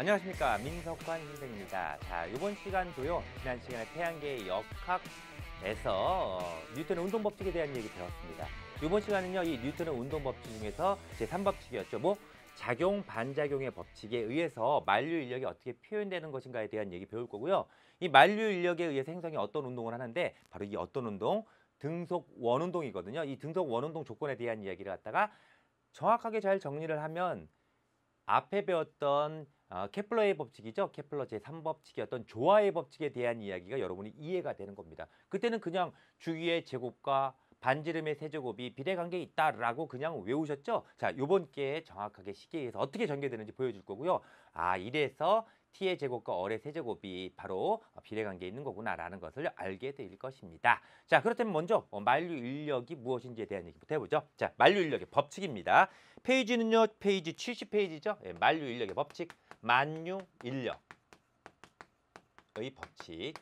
안녕하십니까 민석환 선생입니다. 자 이번 시간도요 지난 시간에 태양계의 역학에서 어, 뉴턴의 운동 법칙에 대한 얘기 들었습니다 이번 시간은요 이 뉴턴의 운동 법칙 중에서 제 삼법칙이었죠뭐 작용 반작용의 법칙에 의해서 만류 인력이 어떻게 표현되는 것인가에 대한 얘기 배울 거고요. 이 만류 인력에 의해생성이 어떤 운동을 하는데 바로 이 어떤 운동 등속 원운동이거든요. 이 등속 원운동 조건에 대한 이야기를 갖다가 정확하게 잘 정리를 하면 앞에 배웠던 어, 케플러의 법칙이죠. 케플러 제3법칙이었던 조화의 법칙에 대한 이야기가 여러분이 이해가 되는 겁니다. 그때는 그냥 주위의 제곱과 반지름의 세제곱이 비례관계에 있다라고 그냥 외우셨죠? 자, 요번 기회에 정확하게 쉽게 얘기해서 어떻게 전개되는지 보여줄 거고요. 아, 이래서 t의 제곱과 얼의 세제곱이 바로 어, 비례관계에 있는 거구나라는 것을 알게 될 것입니다. 자 그렇다면 먼저 어, 만류 인력이 무엇인지에 대한 얘기부터 해보죠. 자 만류 인력의 법칙입니다. 페이지는요 페이지 70페이지죠. 예, 만류 인력의 법칙 만류 인력의 법칙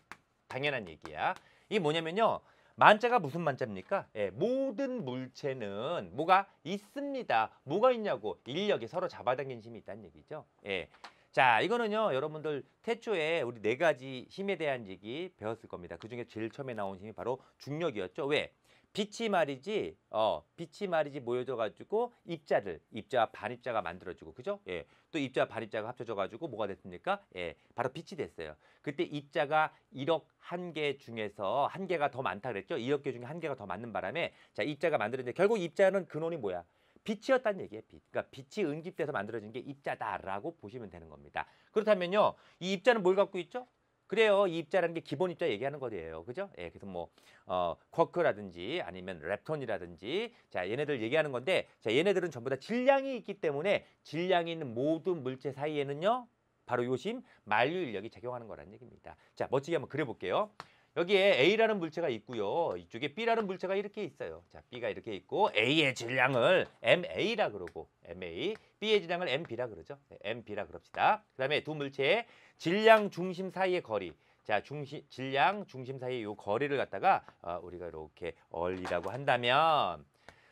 당연한 얘기야. 이게 뭐냐면요. 만자가 무슨 만자입니까? 예, 모든 물체는 뭐가 있습니다. 뭐가 있냐고 인력이 서로 잡아당긴 힘이 있다는 얘기죠. 예, 자, 이거는요, 여러분들 태초에 우리 네 가지 힘에 대한 얘기 배웠을 겁니다. 그 중에 제일 처음에 나온 힘이 바로 중력이었죠. 왜? 빛이 말이지, 어, 빛이 말이지 모여져가지고 입자를, 입자 반입자가 만들어지고, 그죠? 예. 또입자 반입자가 합쳐져가지고 뭐가 됐습니까? 예. 바로 빛이 됐어요. 그때 입자가 1억 한 개 중에서 한 개가 더 많다 그랬죠? 1억 개 중에 한 개가 더맞는 바람에, 자, 입자가 만들어진는데 결국 입자는 근원이 뭐야? 빛이었다는 얘기예요. 빛. 그러니까 빛이 응집돼서 만들어진 게 입자다라고 보시면 되는 겁니다. 그렇다면요. 이 입자는 뭘 갖고 있죠? 그래요. 이 입자라는 게 기본 입자 얘기하는 거예요. 그죠? 예, 그래서 뭐, 어, 쿼크라든지 아니면 랩톤이라든지 자, 얘네들 얘기하는 건데 자, 얘네들은 전부 다 질량이 있기 때문에 질량이 있는 모든 물체 사이에는요. 바로 요심 만류 인력이 작용하는 거라는 얘기입니다. 자, 멋지게 한번 그려볼게요. 여기에 A라는 물체가 있고요. 이쪽에 B라는 물체가 이렇게 있어요. 자, B가 이렇게 있고 A의 질량을 MA라 그러고 MA, B의 질량을 MB라 그러죠. 네, MB라 그럽시다. 그다음에 두 물체의 질량 중심 사이의 거리. 자, 중심 질량 중심 사이의 요 거리를 갖다가 어, 우리가 이렇게 얼이라고 한다면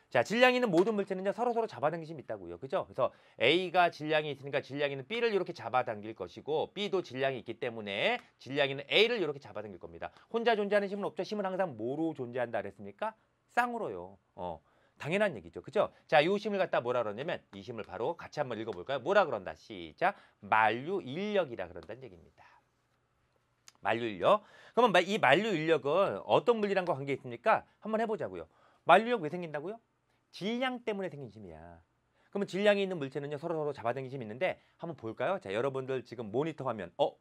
자, 질량이 있는 모든 물체는 요 서로 서로 잡아당김이 기 있다고요. 그죠? 그래서 A가 질량이 있으니까 질량이 있는 B를 이렇게 잡아당길 것이고 B도 질량이 있기 때문에 질량이 있는 A를 이렇게 잡아당길 겁니다. 혼자 존재하는 힘은 없죠. 힘은 항상 뭐로 존재한다 그랬습니까? 쌍으로요. 어. 당연한 얘기죠. 그죠? 자, 요 힘을 갖다 뭐라 그러냐면 이 힘을 바로 같이 한번 읽어 볼까요? 뭐라 그런다. 시작. 만류 인력이라 그런다는 얘기입니다. 만류 인력. 그러면 이 만류 인력은 어떤 물리랑과 관계 있습니까? 한번 해 보자고요. 만류 인력 왜 생긴다고요? 질량 때문에 생긴 힘이야. 그러면 질량이 있는 물체는요 서로서로 잡아당긴 힘이 있는데 한번 볼까요? 자 여러분들 지금 모니터 화면 어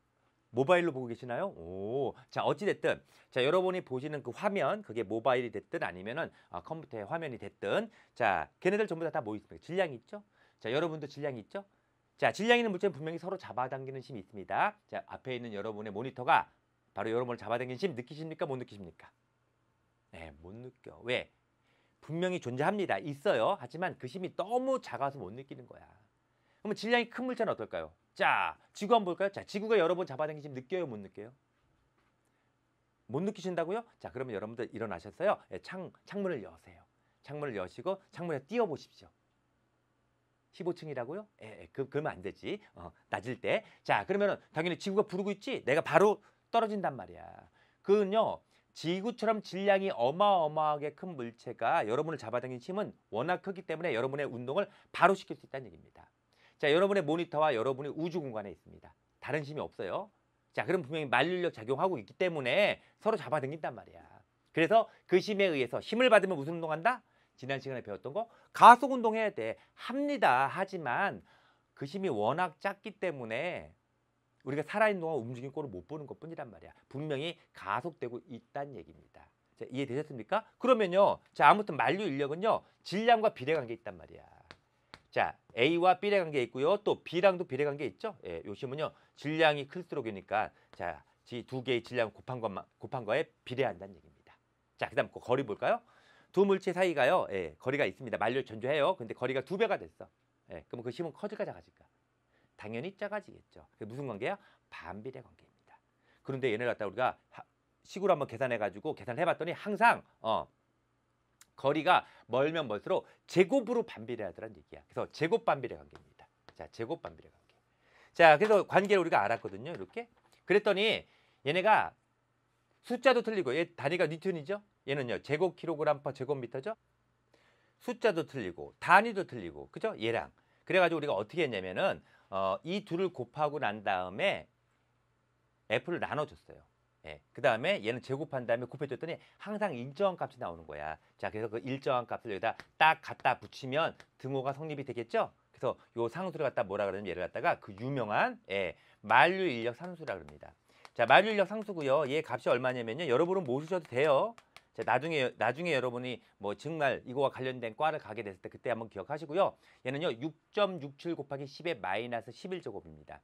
모바일로 보고 계시나요? 오, 자 어찌됐든 자 여러분이 보시는 그 화면 그게 모바일이 됐든 아니면은 아, 컴퓨터의 화면이 됐든 자 걔네들 전부 다 다 모이 뭐 있습니다. 질량이 있죠? 자 여러분도 질량이 있죠? 자 질량 있는 물체는 분명히 서로 잡아당기는 힘이 있습니다. 자 앞에 있는 여러분의 모니터가 바로 여러분을 잡아당기는 힘 느끼십니까? 못 느끼십니까? 네, 못 느껴. 왜? 분명히 존재합니다. 있어요. 하지만 그 힘이 너무 작아서 못 느끼는 거야. 그러면 질량이 큰 물체는 어떨까요? 자, 지구 한번 볼까요? 자, 지구가 여러 번 잡아당기시면 느껴요, 못 느껴요? 못 느끼신다고요? 자, 그러면 여러분들 일어나셨어요. 예, 창, 창문을 여세요. 창문을 여시고 창문에 띄워보십시오 15층이라고요? 예, 예 그, 그러면 안 되지. 어, 낮을 때. 자, 그러면 당연히 지구가 부르고 있지? 내가 바로 떨어진단 말이야. 그건요, 지구처럼 질량이 어마어마하게 큰 물체가 여러분을 잡아당긴 힘은 워낙 크기 때문에 여러분의 운동을 바로 시킬 수 있다는 얘기입니다. 자, 여러분의 모니터와 여러분의 우주 공간에 있습니다. 다른 힘이 없어요. 자, 그럼 분명히 만류력 작용하고 있기 때문에 서로 잡아당긴단 말이야. 그래서 그 힘에 의해서 힘을 받으면 무슨 운동한다? 지난 시간에 배웠던 거 가속 운동해야 돼. 합니다. 하지만 그 힘이 워낙 작기 때문에 우리가 살아있는 동안 움직인 꼴을 못 보는 것 뿐이란 말이야. 분명히 가속되고 있다는 얘기입니다. 자, 이해되셨습니까? 그러면요. 자, 아무튼 만류 인력은요. 질량과 비례 관계 있단 말이야. 자, A와 비례 관계 있고요. 또 B랑도 비례 관계 있죠? 예, 요심은요. 질량이 클수록이니까 자, 두 개의 질량 곱한 것만 곱한 거에 비례한다는 얘기입니다. 자, 그다음 그 거리 볼까요? 두 물체 사이가요. 예, 거리가 있습니다. 만류 전조해요. 근데 거리가 두 배가 됐어. 예, 그럼 그 힘은 커질까 작아질까? 당연히 작아지겠죠. 그게 무슨 관계야? 반비례 관계입니다. 그런데 얘네를 갖다 우리가 식으로 한번 계산해 가지고 계산을 해봤더니 항상 어 거리가 멀면 멀수록 제곱으로 반비례하더란 얘기야. 그래서 제곱 반비례 관계입니다. 자, 제곱 반비례 관계. 자, 그래서 관계를 우리가 알았거든요. 이렇게. 그랬더니 얘네가 숫자도 틀리고 얘 단위가 니톤이죠. 얘는요. 제곱 킬로그램 퍼 제곱미터죠. 숫자도 틀리고 단위도 틀리고. 그죠? 얘랑. 그래 가지고 우리가 어떻게 했냐면은 어, 이 둘을 곱하고 난 다음에 F를 나눠줬어요. 예. 그 다음에 얘는 제곱한 다음에 곱해줬더니 항상 일정한 값이 나오는 거야. 자, 그래서 그 일정한 값을 여기다 딱 갖다 붙이면 등호가 성립이 되겠죠? 그래서 요 상수를 갖다 뭐라 그러냐면 얘를 갖다가 그 유명한 예, 만류 인력 상수라 그럽니다. 자, 만류 인력 상수고요. 얘 값이 얼마냐면요. 여러분은 모르셔도 돼요. 자, 나중에 나중에 여러분이 뭐 정말 이거와 관련된 과를 가게 됐을 때 그때 한번 기억하시고요. 얘는요. 6.67 곱하기 10의 마이너스 11제곱입니다.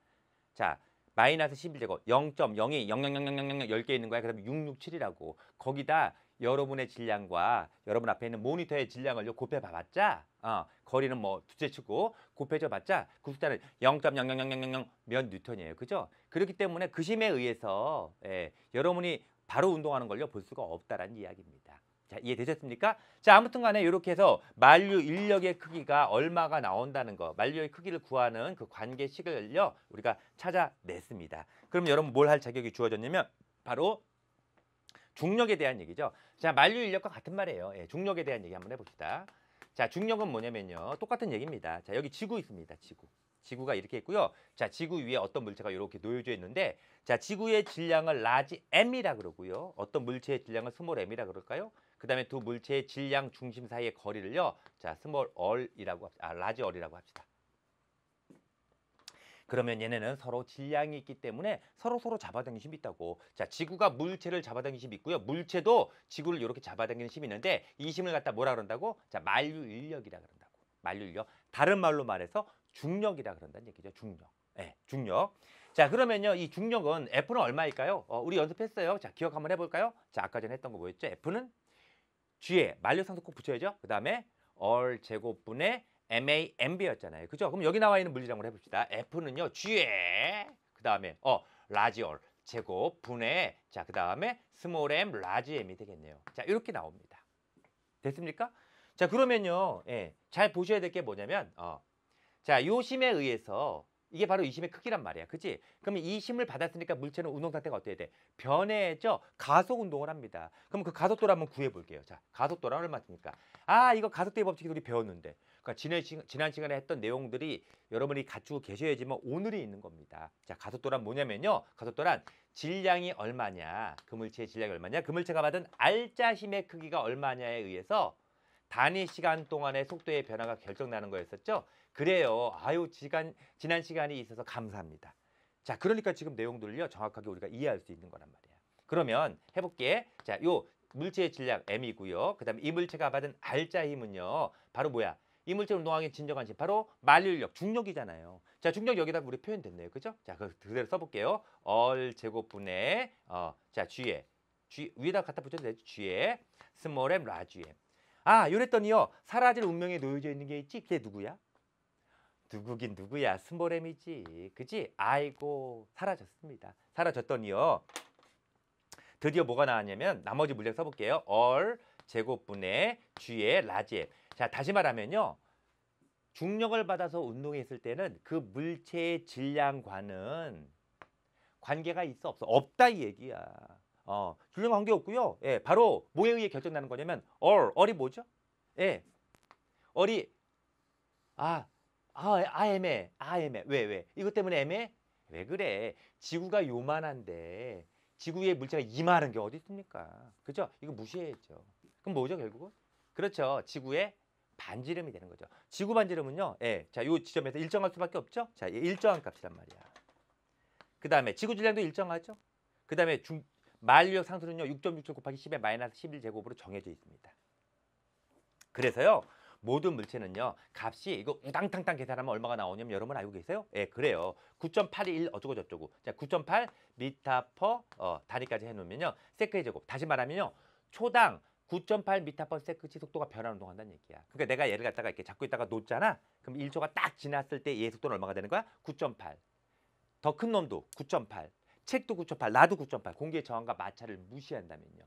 자, 마이너스 11제곱 0 0이0000000 10개 있는 거야. 그다음에 667이라고. 거기다 여러분의 질량과 여러분 앞에 있는 모니터의 질량을요 곱해 봐봤자 어, 거리는 뭐 두째치고 곱해져 봤자 그 숫자는 0.00000몇 뉴턴이에요. 그죠? 그렇기 때문에 그 심에 의해서 예, 여러분이 바로 운동하는 걸요 볼 수가 없다라는 이야기입니다. 자, 이해되셨습니까? 자, 아무튼 간에 이렇게 해서 만류 인력의 크기가 얼마가 나온다는 거, 만류의 크기를 구하는 그 관계식을요, 우리가 찾아냈습니다. 그럼 여러분 뭘 할 자격이 주어졌냐면, 바로 중력에 대한 얘기죠. 자, 만류 인력과 같은 말이에요. 예, 중력에 대한 얘기 한번 해봅시다. 자, 중력은 뭐냐면요. 똑같은 얘기입니다. 자, 여기 지구 있습니다. 지구. 지구가 이렇게 있고요. 자, 지구 위에 어떤 물체가 이렇게 놓여져 있는데 자, 지구의 질량을 라지 m이라 그러고요. 어떤 물체의 질량을 스몰 m이라 그럴까요? 그다음에 두 물체의 질량 중심 사이의 거리를요. 자, 스몰 얼이라고 합시다. 아, 라지 얼이라고 합시다. 그러면 얘네는 서로 질량이 있기 때문에 서로 서로 잡아당기는 힘이 있다고. 자, 지구가 물체를 잡아당기는 힘이 있고요. 물체도 지구를 이렇게 잡아당기는 힘이 있는데 이 힘을 갖다 뭐라 그런다고? 자, 만류 인력이라 그런다고. 만류 인력. 다른 말로 말해서 중력이라 그런다는 얘기죠. 중력. 네, 중력. 자, 그러면요. 이 중력은 F는 얼마일까요? 어, 우리 연습했어요. 자, 기억 한번 해볼까요? 자, 아까 전에 했던 거 뭐였죠? F는 G에 만료상도 꼭 붙여야죠. 그 다음에 얼 제곱분의 MA, MB였잖아요. 그죠? 그럼 여기 나와 있는 물리적으로 해봅시다. F는요. G에 그 다음에 어 라지 얼 제곱 분의 자, 그 다음에 스몰 m, 라지 m이 되겠네요. 자, 이렇게 나옵니다. 됐습니까? 자, 그러면요. 예, 잘 보셔야 될 게 뭐냐면 어, 자, 요 심에 의해서 이게 바로 이 심의 크기란 말이야. 그치? 그러면 이 심을 받았으니까 물체는 운동 상태가 어떻게 돼? 변해져 가속 운동을 합니다. 그럼 그 가속도를 한번 구해볼게요. 자, 가속도란 얼마입니까? 아, 이거 가속도의 법칙이 우리 배웠는데. 그러니까 지난, 시 지난 시간에 했던 내용들이 여러분이 갖추고 계셔야지만 오늘이 있는 겁니다. 자, 가속도란 뭐냐면요. 가속도란 질량이 얼마냐, 그 물체의 질량이 얼마냐, 그 물체가 받은 알짜 힘의 크기가 얼마냐에 의해서 단위 시간 동안의 속도의 변화가 결정나는 거였었죠. 그래요. 아유, 지간, 지난 시간이 있어서 감사합니다. 자, 그러니까 지금 내용들을요, 정확하게 우리가 이해할 수 있는 거란 말이야. 그러면 해볼게. 자, 요 물체의 질량 M이고요. 그 다음에 이 물체가 받은 R자 힘은요, 바로 뭐야? 이 물체 운동하기 진정한 힘, 바로 말류력 중력이잖아요. 자, 중력 여기다 우리 표현됐네요. 그죠? 자, 그대로 써볼게요. 얼 제곱분의, 어, 자, G에, G, 위에다 갖다 붙여도 되죠? G에, 스몰 M, 라지 M. 아, 요랬더니요, 사라질 운명에 놓여져 있는 게 있지? 그게 누구야? 누구긴 누구야 스모렘이지 그지 아이고 사라졌습니다 사라졌더니요 드디어 뭐가 나왔냐면 나머지 물량 써볼게요 얼 제곱분의 주의 라지엠 자 다시 말하면요 중력을 받아서 운동했을 때는 그 물체의 질량과는 관계가 있어 없어 없다 이 얘기야 어중량 관계 없고요 예 바로 뭐에 의해 결정나는 거냐면 얼 얼이 뭐죠 예 얼이 아 아, 아 애매. 아 애매. 왜 왜? 이것 때문에 애매? 왜 그래? 지구가 요만한데 지구의 물체가 이만한 게 어디 있습니까? 그죠? 이거 무시해야죠. 그럼 뭐죠 결국은? 그렇죠. 지구의 반지름이 되는 거죠. 지구 반지름은요. 예. 자, 요 지점에서 일정할 수밖에 없죠. 자, 일정한 값이란 말이야. 그다음에 지구 질량도 일정하죠. 그다음에 중 만류역 상수는요. 6.67 곱하기 1 0에 마이너스 11 제곱으로 정해져 있습니다. 그래서요. 모든 물체는요. 값이 이거 우당탕탕 계산하면 얼마가 나오냐면 여러분 알고 계세요? 예, 그래요. 9.81 어쩌고 저쩌고. 자, 9.8 미터 퍼 어, 단위까지 해 놓으면요. 세크의 제곱. 다시 말하면요. 초당 9.8 미터 퍼 세크치 속도가 변화 운동한다는 얘기야. 그러니까 내가 얘를 갖다가 이렇게 잡고 있다가 놓잖아. 그럼 1초가 딱 지났을 때얘 속도는 얼마가 되는 거야? 9.8. 더 큰 놈도 9.8. 책도 9.8, 나도 9.8. 공기의 저항과 마찰을 무시한다면요.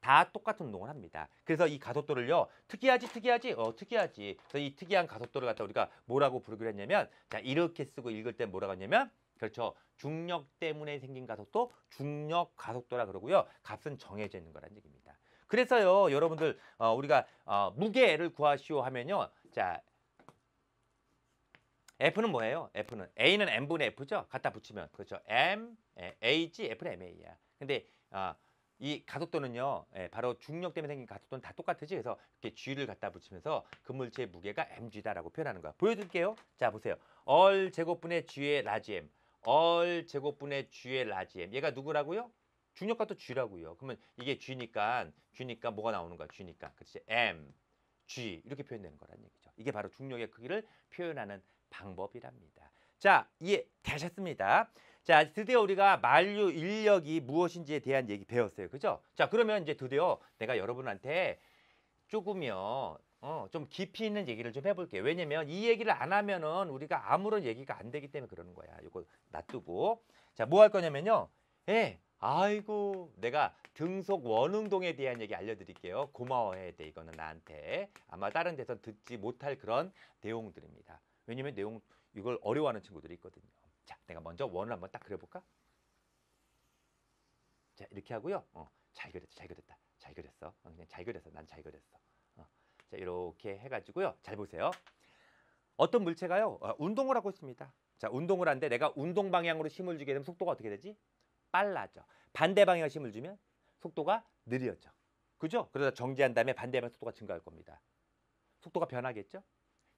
다 똑같은 운동을 합니다. 그래서 이 가속도를요. 특이하지 특이하지 어 특이하지. 그래서 이 특이한 가속도를 갖다 우리가 뭐라고 부르기로 했냐면 자 이렇게 쓰고 읽을 때 뭐라고 했냐면 그렇죠. 중력 때문에 생긴 가속도 중력 가속도라 그러고요. 값은 정해져 있는 거란 얘기입니다. 그래서요 여러분들 어, 우리가 어, 무게를 구하시오 하면요. 자 F는 뭐예요? F는 A는 m분의 F죠. 갖다 붙이면 그렇죠. M, A지 F는 MA야. 근데 어, 이 가속도는요, 예, 바로 중력 때문에 생긴 가속도는 다 똑같으지. 그래서 이렇게 G를 갖다 붙이면서 그 물체의 무게가 mg다라고 표현하는 거야. 보여드릴게요. 자, 보세요. 얼 제곱분의 G의 라지 m, 얼 제곱분의 G의 라지 m. 얘가 누구라고요? 중력과또 G라고요. 그러면 이게 G니까 G니까 뭐가 나오는 거야? G니까 그렇지? m, G 이렇게 표현되는 거란 얘기죠. 이게 바로 중력의 크기를 표현하는 방법이랍니다. 자, 이해 되셨습니다. 자, 드디어 우리가 만류 인력이 무엇인지에 대한 얘기 배웠어요. 그죠? 자, 그러면 이제 드디어 내가 여러분한테 조금요. 어, 좀 깊이 있는 얘기를 좀 해볼게요. 왜냐면 이 얘기를 안 하면은 우리가 아무런 얘기가 안 되기 때문에 그러는 거야. 이거 놔두고. 자, 뭐 할 거냐면요. 예. 아이고, 내가 등속 원흥동에 대한 얘기 알려드릴게요. 고마워해야 돼, 이거는 나한테. 아마 다른 데서 듣지 못할 그런 내용들입니다. 왜냐면 내용, 이걸 어려워하는 친구들이 있거든요. 자, 내가 먼저 원을 한번 딱 그려볼까? 자, 이렇게 하고요. 어, 잘 그렸다, 잘 그렸다, 잘 그렸어. 어, 그냥 잘 그렸어, 난 잘 그렸어. 어, 자, 이렇게 해가지고요. 잘 보세요. 어떤 물체가요, 어, 운동을 하고 있습니다. 자, 운동을 하는데 내가 운동 방향으로 힘을 주게 되면 속도가 어떻게 되지? 빨라져. 반대 방향으로 힘을 주면 속도가 느려져. 그죠? 그러다 정지한 다음에 반대 방향 속도가 증가할 겁니다. 속도가 변하겠죠?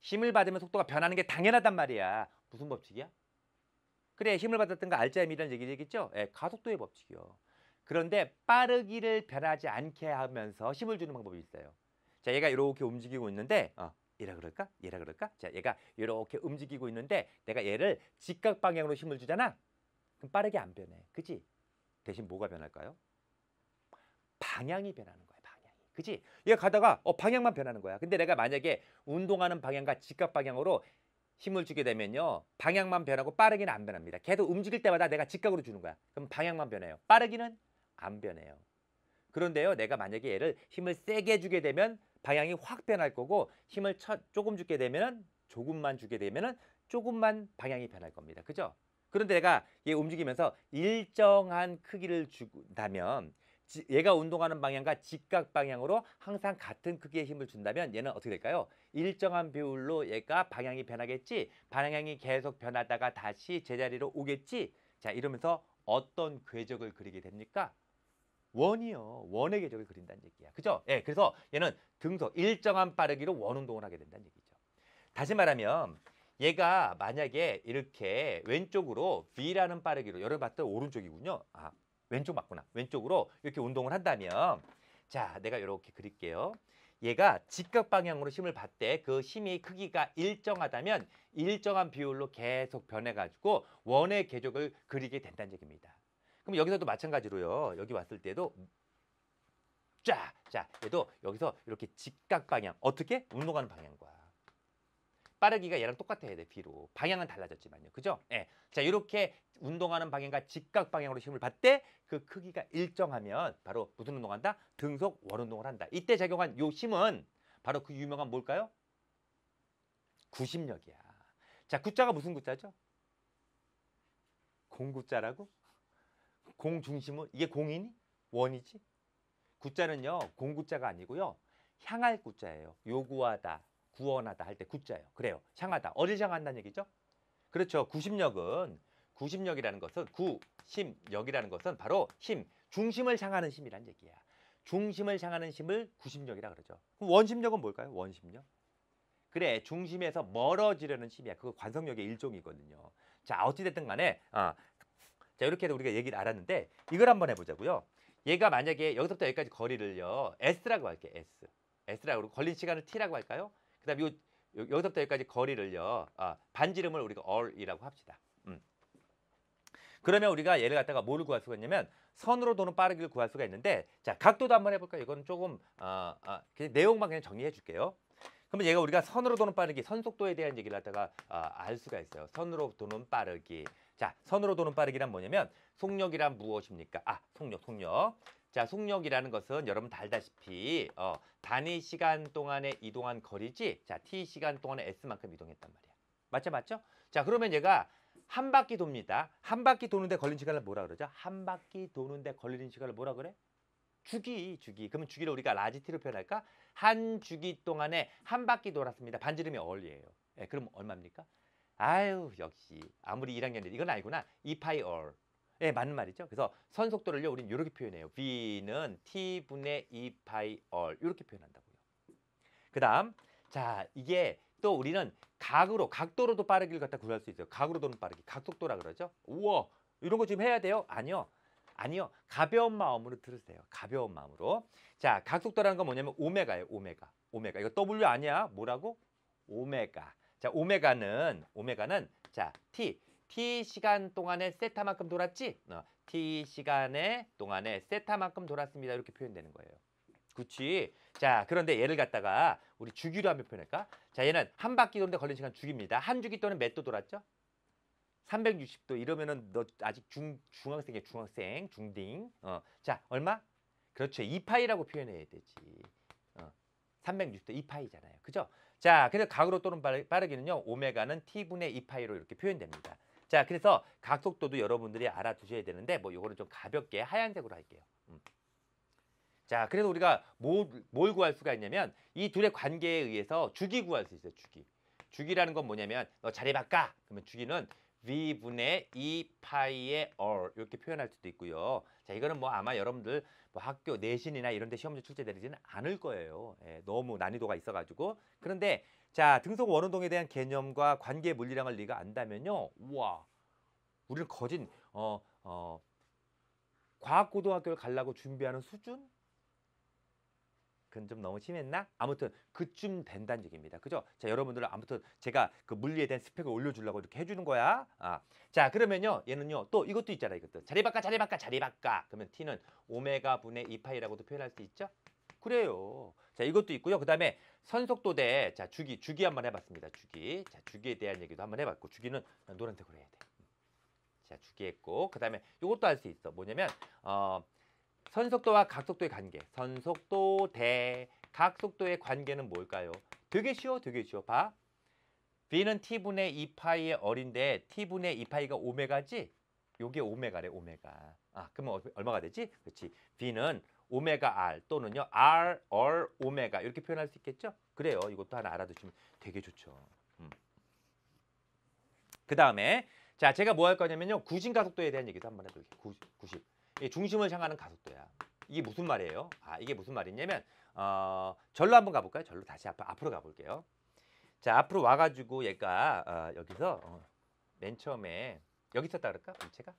힘을 받으면 속도가 변하는 게 당연하단 말이야. 무슨 법칙이야? 그래 힘을 받았던 거 알짜임이라는 얘기겠죠? 예, 가속도의 법칙이요. 그런데 빠르기를 변하지 않게 하면서 힘을 주는 방법이 있어요. 자, 얘가 이렇게 움직이고 있는데 어, 얘라 그럴까? 얘라 그럴까? 자, 얘가 이렇게 움직이고 있는데 내가 얘를 직각 방향으로 힘을 주잖아. 그럼 빠르게 안 변해. 그지 대신 뭐가 변할까요? 방향이 변하는 거야, 방향이. 그지 얘가 가다가 어, 방향만 변하는 거야. 근데 내가 만약에 운동하는 방향과 직각 방향으로 힘을 주게 되면요. 방향만 변하고 빠르기는 안 변합니다. 계속 움직일 때마다 내가 직각으로 주는 거야. 그럼 방향만 변해요. 빠르기는 안 변해요. 그런데요. 내가 만약에 얘를 힘을 세게 주게 되면 방향이 확 변할 거고 힘을 조금 주게 되면 조금만 주게 되면 조금만 방향이 변할 겁니다. 그죠? 그런데 내가 얘 움직이면서 일정한 크기를 준다면 지, 얘가 운동하는 방향과 직각 방향으로 항상 같은 크기의 힘을 준다면 얘는 어떻게 될까요? 일정한 비율로 얘가 방향이 변하겠지 방향이 계속 변하다가 다시 제자리로 오겠지 자 이러면서 어떤 궤적을 그리게 됩니까? 원이요. 원의 궤적을 그린다는 얘기야. 그죠? 예, 그래서 얘는 등속 일정한 빠르기로 원 운동을 하게 된다는 얘기죠. 다시 말하면 얘가 만약에 이렇게 왼쪽으로 V라는 빠르기로 열을 봤던 오른쪽이군요. 아, 왼쪽 맞구나. 왼쪽으로 이렇게 운동을 한다면 자, 내가 이렇게 그릴게요. 얘가 직각 방향으로 힘을 받되그 힘이 크기가 일정하다면 일정한 비율로 계속 변해가지고 원의 궤적을 그리게 된다는 얘기입니다. 그럼 여기서도 마찬가지로요. 여기 왔을 때도 쫙! 자, 얘도 여기서 이렇게 직각 방향. 어떻게? 운동하는 방향과. 빠르기가 얘랑 똑같아야 돼, 비로. 방향은 달라졌지만요. 그죠? 예. 자, 이렇게 운동하는 방향과 직각 방향으로 힘을 받되 그 크기가 일정하면 바로 무슨 운동한다? 등속 원운동을 한다. 이때 작용한 요 힘은 바로 그 유명한 뭘까요? 구심력이야. 자, 구자가 무슨 구자죠? 공구자라고? 공 중심은 이게 공이니? 원이지? 구자는요. 공구자가 아니고요. 향할 구자예요. 요구하다, 구원하다 할 때 구자예요. 그래요. 향하다. 어딜 향한다는 얘기죠? 그렇죠. 구심력은 구심력이라는 것은 구심력이라는 것은 바로 힘, 중심을 향하는 힘이란 얘기야. 중심을 향하는 힘을 구심력이라 그러죠. 그럼 원심력은 뭘까요? 원심력. 그래 중심에서 멀어지려는 힘이야. 그거 관성력의 일종이거든요. 자 어찌됐든 간에 아, 자 이렇게 해서 우리가 얘기를 알았는데 이걸 한번 해보자고요. 얘가 만약에 여기서부터 여기까지 거리를요 S라고 할게 S. S라고 그러고 걸린 시간을 T라고 할까요? 그 다음에 요, 요, 여기서부터 여기까지 거리를요 아, 반지름을 우리가 R이라고 합시다. 그러면 우리가 얘를 갖다가 뭐를 구할 수가 있냐면 선으로 도는 빠르기를 구할 수가 있는데 자 각도도 한번 해볼까요? 이건 조금 어, 어, 그냥 내용만 그냥 정리해 줄게요. 그러면 얘가 우리가 선으로 도는 빠르기, 선속도에 대한 얘기를 갖다가 아, 알 수가 있어요. 선으로 도는 빠르기. 자, 선으로 도는 빠르기란 뭐냐면 속력이란 무엇입니까? 아, 속력, 속력. 자, 속력이라는 것은 여러분 다 알다시피 어, 단위 시간 동안에 이동한 거리지 자, t 시간 동안에 s만큼 이동했단 말이야. 맞죠? 맞죠? 자, 그러면 얘가 한 바퀴 돕니다. 한 바퀴 도는데 걸린 시간을 뭐라 그러죠? 한 바퀴 도는데 걸리는 시간을 뭐라 그래? 주기, 주기. 그러면 주기를 우리가 라지티로 표현할까? 한 주기 동안에 한 바퀴 돌았습니다. 반지름이 얼이에요. 예, 그럼 얼마입니까? 아유, 역시 아무리 1학년이데 이건 아니구나. 이파이 얼. 예, 맞는 말이죠. 그래서 선속도를요. 우리는 이렇게 표현해요. V는 T분의 이파이 얼. 이렇게 표현한다고요. 그다음 자, 이게 또 우리는 각으로 각도로도 빠르기를 갖다 구할 수 있어요. 각으로도는 빠르기, 각속도라 그러죠. 우와 이런 거 지금 해야 돼요? 아니요. 아니요. 가벼운 마음으로 들으세요. 가벼운 마음으로. 자, 각속도라는 건 뭐냐면 오메가예요. 오메가. 오메가. 이거 W 아니야? 뭐라고? 오메가. 자, 오메가는 오메가는 자, T. T 시간 동안에 세타만큼 돌았지? 어, T 시간에 동안에 세타만큼 돌았습니다. 이렇게 표현되는 거예요. 그치? 자, 그런데 얘를 갖다가 우리 주기로 한번 표현할까? 자, 얘는 한 바퀴 도는데 걸린 시간 주기입니다. 한 주기 또는 몇 도 돌았죠? 360도 이러면은 너 아직 중 중학생이야 중학생 중딩 어자 얼마 그렇죠 2파이라고 표현해야 되지 어 360도 2파이잖아요 그죠 자 그래서 각으로 또는 빠르기는요 오메가는 t분의 2파이로 이렇게 표현됩니다 자 그래서 각속도도 여러분들이 알아두셔야 되는데 뭐 요거는 좀 가볍게 하얀색으로 할게요 음. 자, 그래서 우리가 뭘, 뭘 구할 수가 있냐면 이 둘의 관계에 의해서 주기 구할 수 있어요. 주기. 주기라는 건 뭐냐면 너 자리 바꿔. 그러면 주기는 v분의 2파이의 e r 이렇게 표현할 수도 있고요. 자, 이거는 뭐 아마 여러분들 뭐 학교 내신이나 이런 데 시험지 출제되지는 않을 거예요. 예, 너무 난이도가 있어 가지고. 그런데 자, 등속 원운동에 대한 개념과 관계 물리랑을 네가 안다면요. 우와. 우리는 거진 어어 어, 과학 고등학교를 가려고 준비하는 수준 그건 좀 너무 심했나? 아무튼 그쯤 된다는 얘기입니다. 그죠? 자, 여러분들은 아무튼 제가 그 물리에 대한 스펙을 올려주려고 이렇게 해주는 거야. 아, 자, 그러면요. 얘는요. 또 이것도 있잖아, 이것도. 자리 바꿔, 자리 바꿔, 자리 바꿔. 그러면 t는 오메가 분의 2파이라고도 표현할 수 있죠? 그래요. 자, 이것도 있고요. 그 다음에 선속도 대, 자, 주기, 주기 한번 해봤습니다. 주기. 자, 주기에 대한 얘기도 한번 해봤고, 주기는 노란색으로 해야 돼. 음. 자, 주기 했고, 그 다음에 이것도 할 수 있어. 뭐냐면, 어, 선속도와 각속도의 관계. 선속도 대 각속도의 관계는 뭘까요? 되게 쉬워, 되게 쉬워. 봐. V는 T분의 2파이의 어린데 T분의 2파이가 오메가지? 요게 오메가래, 오메가. 아, 그러면 얼마가 되지? 그렇지. V는 오메가 R 또는요. R, R, 오메가 이렇게 표현할 수 있겠죠? 그래요. 이것도 하나 알아두시면 되게 좋죠. 음. 그 다음에 자 제가 뭐 할 거냐면요. 구진 가속도에 대한 얘기도 한번 해볼게요. 90. 중심을 향하는 가속도야. 이게 무슨 말이에요? 아, 이게 무슨 말이냐면 어, 절로 한번 가볼까요? 절로 다시 앞, 앞으로 가볼게요. 자, 앞으로 와가지고 얘가 어, 여기서 어, 맨 처음에 여기 있었다 그럴까? 물체가?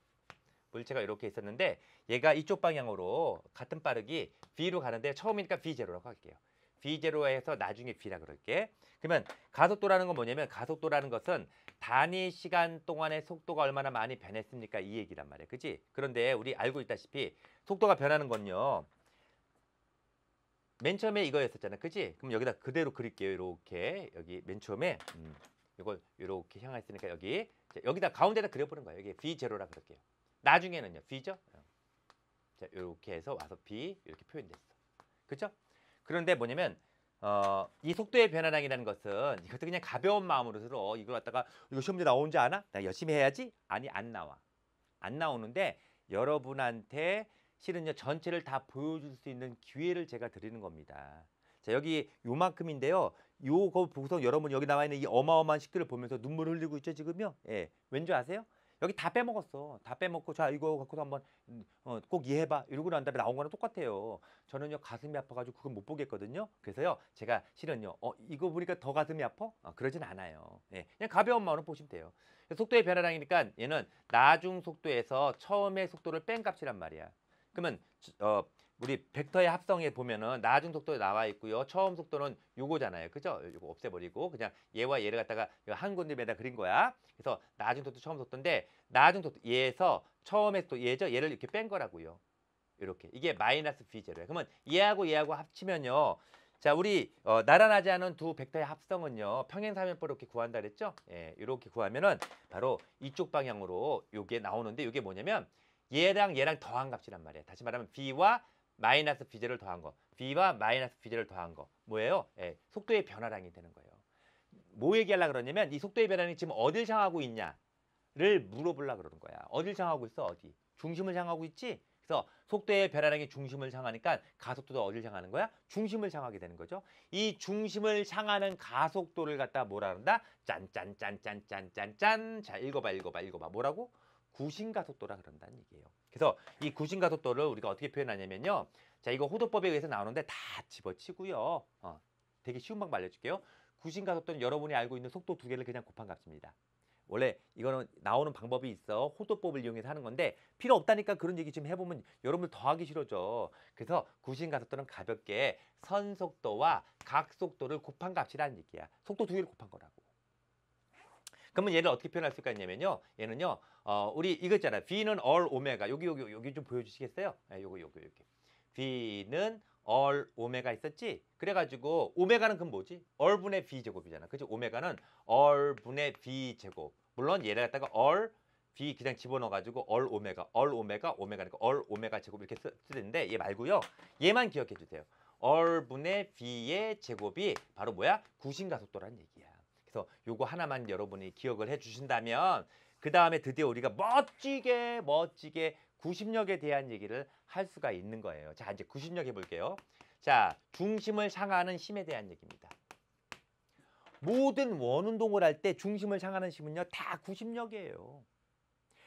물체가 이렇게 있었는데 얘가 이쪽 방향으로 같은 빠르기 V로 가는데 처음이니까 V0라고 할게요. V0에서 나중에 V라 그럴게. 그러면 가속도라는 건 뭐냐면 가속도라는 것은 단위 시간 동안의 속도가 얼마나 많이 변했습니까? 이 얘기란 말이에요. 그치 그런데 우리 알고 있다시피 속도가 변하는 건요. 맨 처음에 이거였었잖아. 요그치 그럼 여기다 그대로 그릴게요. 이렇게 여기 맨 처음에 음, 이걸 이렇게 향했으니까 여기 자, 여기다 가운데다 그려보는 거예요. 여기 v 제로라 그럴게요. 나중에는요. V죠? 어. 자, 이렇게 해서 와서 B 이렇게 표현됐어. 그렇죠? 그런데 뭐냐면 어, 이 속도의 변화량이라는 것은 이것도 그냥 가벼운 마음으로 들어 이걸 갖다가 이거 시험 문제 나오는지 아나? 나 열심히 해야지? 아니 안 나와. 안 나오는데 여러분한테 실은요 전체를 다 보여줄 수 있는 기회를 제가 드리는 겁니다. 자 여기 요만큼인데요. 요거 보고서 여러분 여기 나와 있는 이 어마어마한 식들을 보면서 눈물 흘리고 있죠 지금요? 예, 왠지 아세요? 여기 다 빼먹었어. 다 빼먹고 자 이거 갖고서 한번 음, 어, 꼭 이해해봐 이러고 난 다음에 나온 거랑 똑같아요. 저는요 가슴이 아파가지고 그걸 못 보겠거든요. 그래서요 제가 실은요 어 이거 보니까 더 가슴이 아파? 어, 그러진 않아요. 예, 그냥 가벼운 마음으로 보시면 돼요. 속도의 변화량이니까 얘는 나중 속도에서 처음의 속도를 뺀 값이란 말이야. 그러면 어, 우리 벡터의 합성에 보면은 나중 속도 에 나와 있고요. 처음 속도는 요거잖아요. 그죠? 요거 없애버리고 그냥 얘와 얘를 갖다가 한 군데에다 그린 거야. 그래서 나중 속도 처음 속도인데 나중 속도 얘에서 처음에 또 얘죠. 얘를 이렇게 뺀 거라고요. 이렇게 이게 마이너스 b제로예요. 그러면 얘하고 얘하고 합치면요. 자, 우리 어, 날아나지 않은 두 벡터의 합성은요. 평행사면법으 이렇게 구한다 그랬죠? 예, 이렇게 구하면은 바로 이쪽 방향으로 요게 나오는데 요게 뭐냐면 얘랑 얘랑 더한 값이란 말이야. 다시 말하면 b와 마이너스 비제를 더한 거, b와 마이너스 비제를 더한 거 뭐예요? 예, 속도의 변화량이 되는 거예요. 뭐 얘기하려 그러냐면 이 속도의 변화량이 지금 어딜 향하고 있냐를 물어보려 그러는 거야. 어딜 향하고 있어? 어디? 중심을 향하고 있지? 그래서 속도의 변화량이 중심을 향하니까 가속도도 어딜 향하는 거야? 중심을 향하게 되는 거죠. 이 중심을 향하는 가속도를 갖다 뭐라 한런다 짠 짠짠 짠짠 짠짠. 자, 읽어봐, 읽어봐, 읽어봐. 뭐라고? 구신가속도라 그런다는 얘기예요. 그래서 이 구신가속도를 우리가 어떻게 표현하냐면요. 자, 이거 호도법에 의해서 나오는데 다 집어치고요. 어, 되게 쉬운 방법 알려줄게요. 구신가속도는 여러분이 알고 있는 속도 두 개를 그냥 곱한 값입니다. 원래 이거는 나오는 방법이 있어 호도법을 이용해서 하는 건데 필요 없다니까 그런 얘기 좀 해보면 여러분 더 하기 싫어져 그래서 구신가속도는 가볍게 선속도와 각속도를 곱한 값이라는 얘기야 속도 두 개를 곱한 거라고 그러면 얘를 어떻게 표현할 수가 있냐면요. 얘는요. 어, 우리 이거 있잖아요. V는 all 오메가. 여기 여기 여기 좀 보여주시겠어요? 네, 요거 요거 요기 V는 all 오메가 있었지? 그래가지고 오메가는 그 뭐지? all 분의 V 제곱이잖아. 그치 오메가는 all 분의 V 제곱. 물론 얘를 갖다가 all V 그냥 집어넣어가지고 all 오메가, all 오메가, 오메가니까 all 오메가 제곱 이렇게 쓰, 쓰는데 얘 말고요. 얘만 기억해 주세요. all 분의 V의 제곱이 바로 뭐야? 구신가속도라는 얘기. 그래서 요거 하나만 여러분이 기억을 해주신다면 그 다음에 드디어 우리가 멋지게 멋지게 90역에 대한 얘기를 할 수가 있는 거예요. 자 이제 90역 해볼게요. 자 중심을 상하는 힘에 대한 얘기입니다. 모든 원운동을 할 때 중심을 상하는 힘은요 다 90역이에요.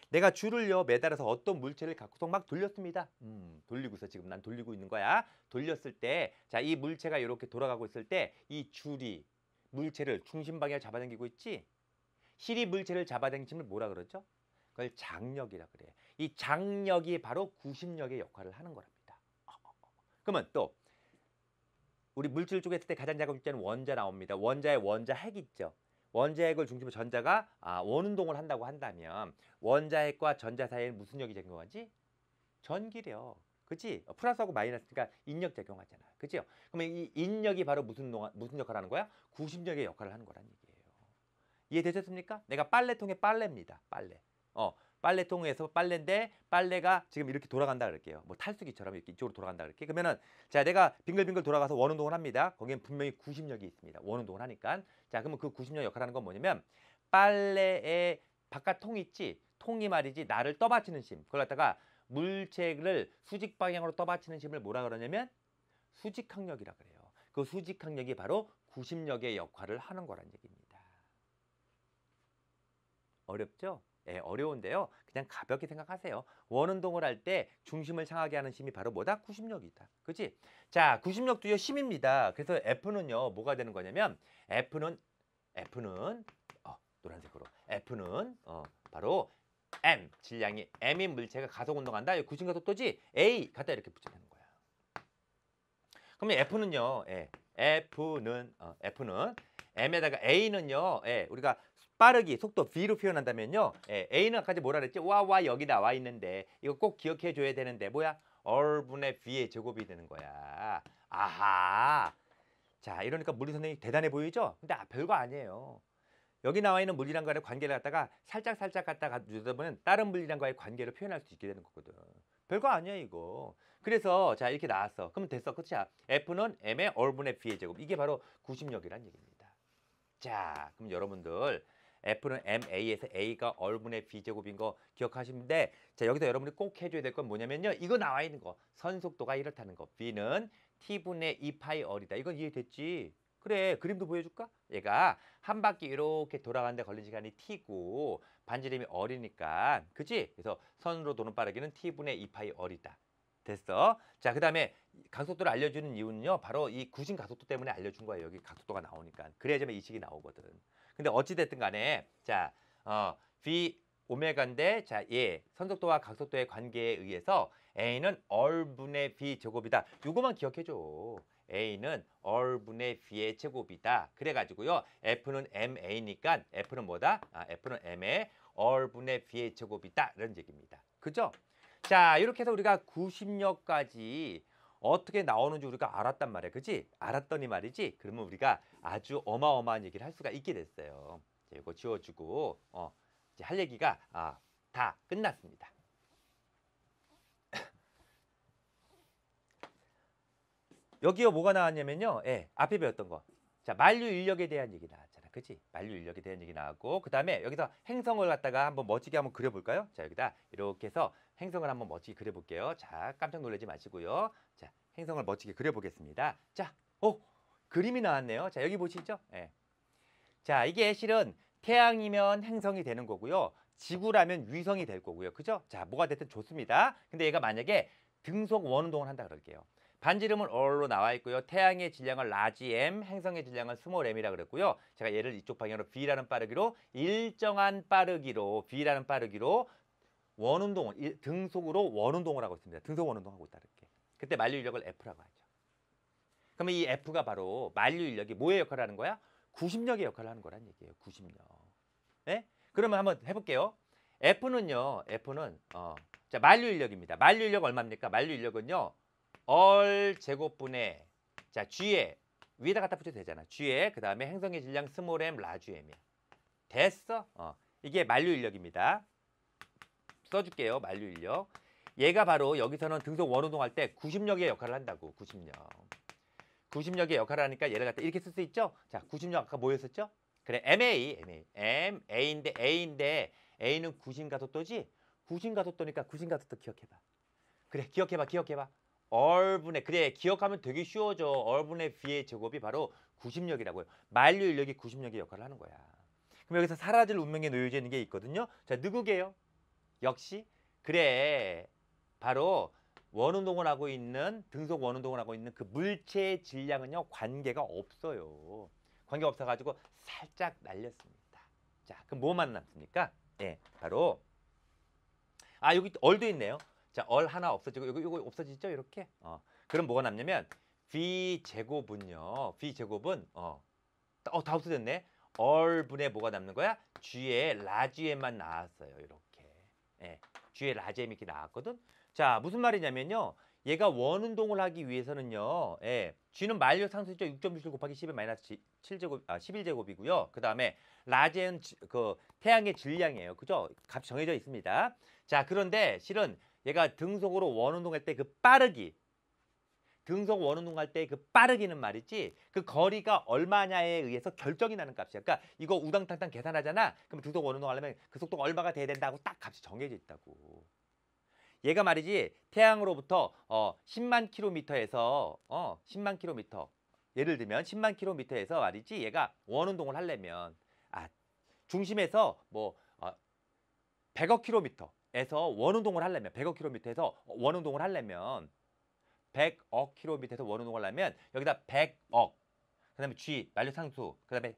내가 줄을요 매달아서 어떤 물체를 갖고서 막 돌렸습니다. 음, 돌리고서 지금 난 돌리고 있는 거야. 돌렸을 때 자 이 물체가 이렇게 돌아가고 있을 때 이 줄이 물체를 중심 방향 잡아당기고 있지 실이 물체를 잡아당김을 뭐라 그러죠? 그걸 장력이라 그래요. 이 장력이 바로 구심력의 역할을 하는 거랍니다. 그러면 또 우리 물질 쪼갰을 때 가장 작은 물자는 원자 나옵니다. 원자의 원자 핵 있죠. 원자 핵을 중심으로 전자가 아, 원운동을 한다고 한다면 원자 핵과 전자 사이에 무슨 역이 작용하지? 전기력. 그치? 어, 플러스하고 마이너스니까 그러니까 인력 작용하잖아. 그치요? 그러면 이 인력이 바로 무슨, 농 무슨 역할을 하는 거야? 구심력의 역할을 하는 거란 얘기예요. 이해되셨습니까? 내가 빨래통에 빨래입니다. 빨래. 어, 빨래통에서 빨래인데 빨래가 지금 이렇게 돌아간다 그럴게요. 뭐 탈수기처럼 이렇게 이쪽으로 돌아간다 그럴게. 그러면은 자, 내가 빙글빙글 돌아가서 원운동을 합니다. 거기엔 분명히 구심력이 있습니다. 원운동을 하니까. 자, 그러면 그 구심력 역할하는 건 뭐냐면 빨래의 바깥 통 있지? 통이 말이지 나를 떠받치는 심. 그걸 갖다가 물체를 수직 방향으로 떠받치는 힘을 뭐라 그러냐면 수직항력이라 그래요. 그 수직항력이 바로 구심력의 역할을 하는 거란 얘기입니다. 어렵죠? 예, 어려운데요. 그냥 가볍게 생각하세요. 원운동을 할 때 중심을 상하게 하는 힘이 바로 뭐다? 구심력이다. 그치 자, 구심력도요 힘입니다. 그래서 F는요 뭐가 되는 거냐면 F는 F는 어, 노란색으로 F는 어, 바로 m 질량이 m인 물체가 가속 운동한다. 이구신 가속도지 a 갖다 이렇게 붙여면 되는 거야. 그러면 f는요. 예. f는 어, f는 m에다가 a는요. 예. 우리가 빠르기 속도 v로 표현한다면요. 예. a는 아까 뭐라 그랬지? 와와 여기 나와 있는데 이거 꼭 기억해 줘야 되는데 뭐야? 얼분의 v의 제곱이 되는 거야. 아하. 자, 이러니까 물리 선생님 대단해 보이죠? 근데 아, 별거 아니에요. 여기 나와 있는 물이란과의 관계를 갖다가 살짝살짝 갖다가 주다 보면 다른 물이란과의 관계를 표현할 수 있게 되는 거거든. 별거 아니야 이거. 그래서 자 이렇게 나왔어. 그럼 됐어. 그렇지야. F는 M의 얼분의 B의 제곱. 이게 바로 구심력이란 얘기입니다. 자 그럼 여러분들 F는 MA에서 A가 얼분의 B제곱인 거기억하시는데 자, 여기서 여러분이 꼭 해줘야 될 건 뭐냐면요. 이거 나와 있는 거. 선속도가 이렇다는 거. B는 T분의 2파이 얼이다. 이건 이해됐지? 그래 그림도 보여줄까? 얘가 한 바퀴 이렇게 돌아가는데 걸린 시간이 t고 반지름이 어리니까 그치? 그래서 선으로 도는 빠르기는 t분의 2파이 어리다. 됐어. 자, 그 다음에 각속도를 알려주는 이유는요. 바로 이구 s 각속도 때문에 알려준 거예요. 여기 각속도가 나오니까. 그래야지만 이 식이 나오거든. 근데 어찌됐든 간에 자, 어, v 오메가인데 자, 예. 선속도와 각속도의 관계에 의해서 a는 얼분의 b 제곱이다. 요거만 기억해줘. a는 얼분의 b의 제곱이다. 그래가지고요. f는 ma니까 f는 뭐다? 아, f는 m의 얼분의 b의 제곱이다. 이런 얘기입니다. 그죠? 자 이렇게 해서 우리가 90역까지 어떻게 나오는지 우리가 알았단 말이야. 그지? 알았더니 말이지. 그러면 우리가 아주 어마어마한 얘기를 할 수가 있게 됐어요. 이거 지워주고 어, 이제 할 얘기가 아, 다 끝났습니다. 여기요 뭐가 나왔냐면요. 예, 앞에 배웠던 거. 자, 만류 인력에 대한 얘기 나왔잖아. 그치? 만류 인력에 대한 얘기 나왔고 그 다음에 여기서 행성을 갖다가 한번 멋지게 한번 그려볼까요? 자, 여기다 이렇게 해서 행성을 한번 멋지게 그려볼게요. 자, 깜짝 놀라지 마시고요. 자, 행성을 멋지게 그려보겠습니다. 자, 오! 그림이 나왔네요. 자, 여기 보시죠? 예. 자, 이게 실은 태양이면 행성이 되는 거고요. 지구라면 위성이 될 거고요. 그죠? 자, 뭐가 됐든 좋습니다. 근데 얘가 만약에 등속 원운동을 한다 그럴게요. 반지름은 얼로 나와 있고요. 태양의 질량을 라지 m, 행성의 질량은 스몰 m이라 고 그랬고요. 제가 얘를 이쪽 방향으로 v라는 빠르기로 일정한 빠르기로 v라는 빠르기로 원운동을 등속으로 원운동을 하고 있습니다. 등속 원운동하고 있다 이렇게. 그때 만류 인력을 F라고 하죠. 그러면 이 F가 바로 만류 인력이 뭐의 역할을 하는 거야? 구심력의 역할을 하는 거란 얘기예요. 구심력. 네? 예? 그러면 한번 해볼게요. F는요. F는 어, 자 만류 인력입니다. 만류 인력 얼마입니까? 만류 인력은요. 얼 제곱분의 자 g 의 위에다 갖다 붙여도 되잖아. g 의그 다음에 행성의 질량 스몰 m 라주 m이야. 됐어? 어. 이게 만류 인력입니다. 써줄게요. 만류 인력. 얘가 바로 여기서는 등속 원운동할 때 90역의 역할을 한다고. 90역. 90역의 역할을 하니까 얘를 갖다 이렇게 쓸 수 있죠? 자, 90역 아까 뭐였었죠? 그래, MA, MA. M, A인데 A인데 A는 구0 가속도지? 구0 가속도니까 구0 가속도 기억해봐. 그래, 기억해봐, 기억해봐. 얼분의 그래 기억하면 되게 쉬워져. 얼분의 비의 제곱이 바로 9 0력이라고요 만류 인력이 90역의 역할을 하는 거야. 그럼 여기서 사라질 운명에 놓여져 있는 게 있거든요. 자, 누구게요? 역시 그래. 바로 원운동을 하고 있는 등속 원운동을 하고 있는 그 물체의 질량은요. 관계가 없어요. 관계 없어 가지고 살짝 날렸습니다. 자, 그럼 뭐만 남습니까? 예, 바로 아, 여기 얼도 있네요. 자, 얼 하나 없어지고 이거 이거 없어지죠? 이렇게. 어. 그럼 뭐가 남냐면 v 제곱은요. v 제곱은 어. 어, 다 없어졌네. 얼분의 뭐가 남는 거야? g의 라지에만 나왔어요. 이렇게. 예. g의 라지엠 이렇게 나왔거든. 자, 무슨 말이냐면요. 얘가 원운동을 하기 위해서는요. 예. g는 만료 상수죠. 6.67 곱하기 10의 마이너스 7제곱 아 11제곱이고요. 그다음에 라젠 지그 태양의 질량이에요. 그죠? 값 정해져 있습니다. 자, 그런데 실은 얘가 등속으로 원운동 할때 그 빠르기 등속 원운동 할때 그 빠르기는 말이지 그 거리가 얼마냐에 의해서 결정이 나는 값이야. 그러니까 이거 우당탕탕 계산하잖아. 그럼 등속 원운동 하려면 그 속도가 얼마가 돼야 된다고 딱 값이 정해져 있다고. 얘가 말이지 태양으로부터 어 10만 킬로미터에서 어 10만 킬로미터 예를 들면 10만 킬로미터에서 말이지 얘가 원운동을 하려면 아 중심에서 뭐 어, 100억 킬로미터 에서 원운동을 하려면 100억 킬로미에서 원운동을 하려면 100억 킬로미에서 원운동을 하려면 여기다 100억 그다음에 G 만료상수 그다음에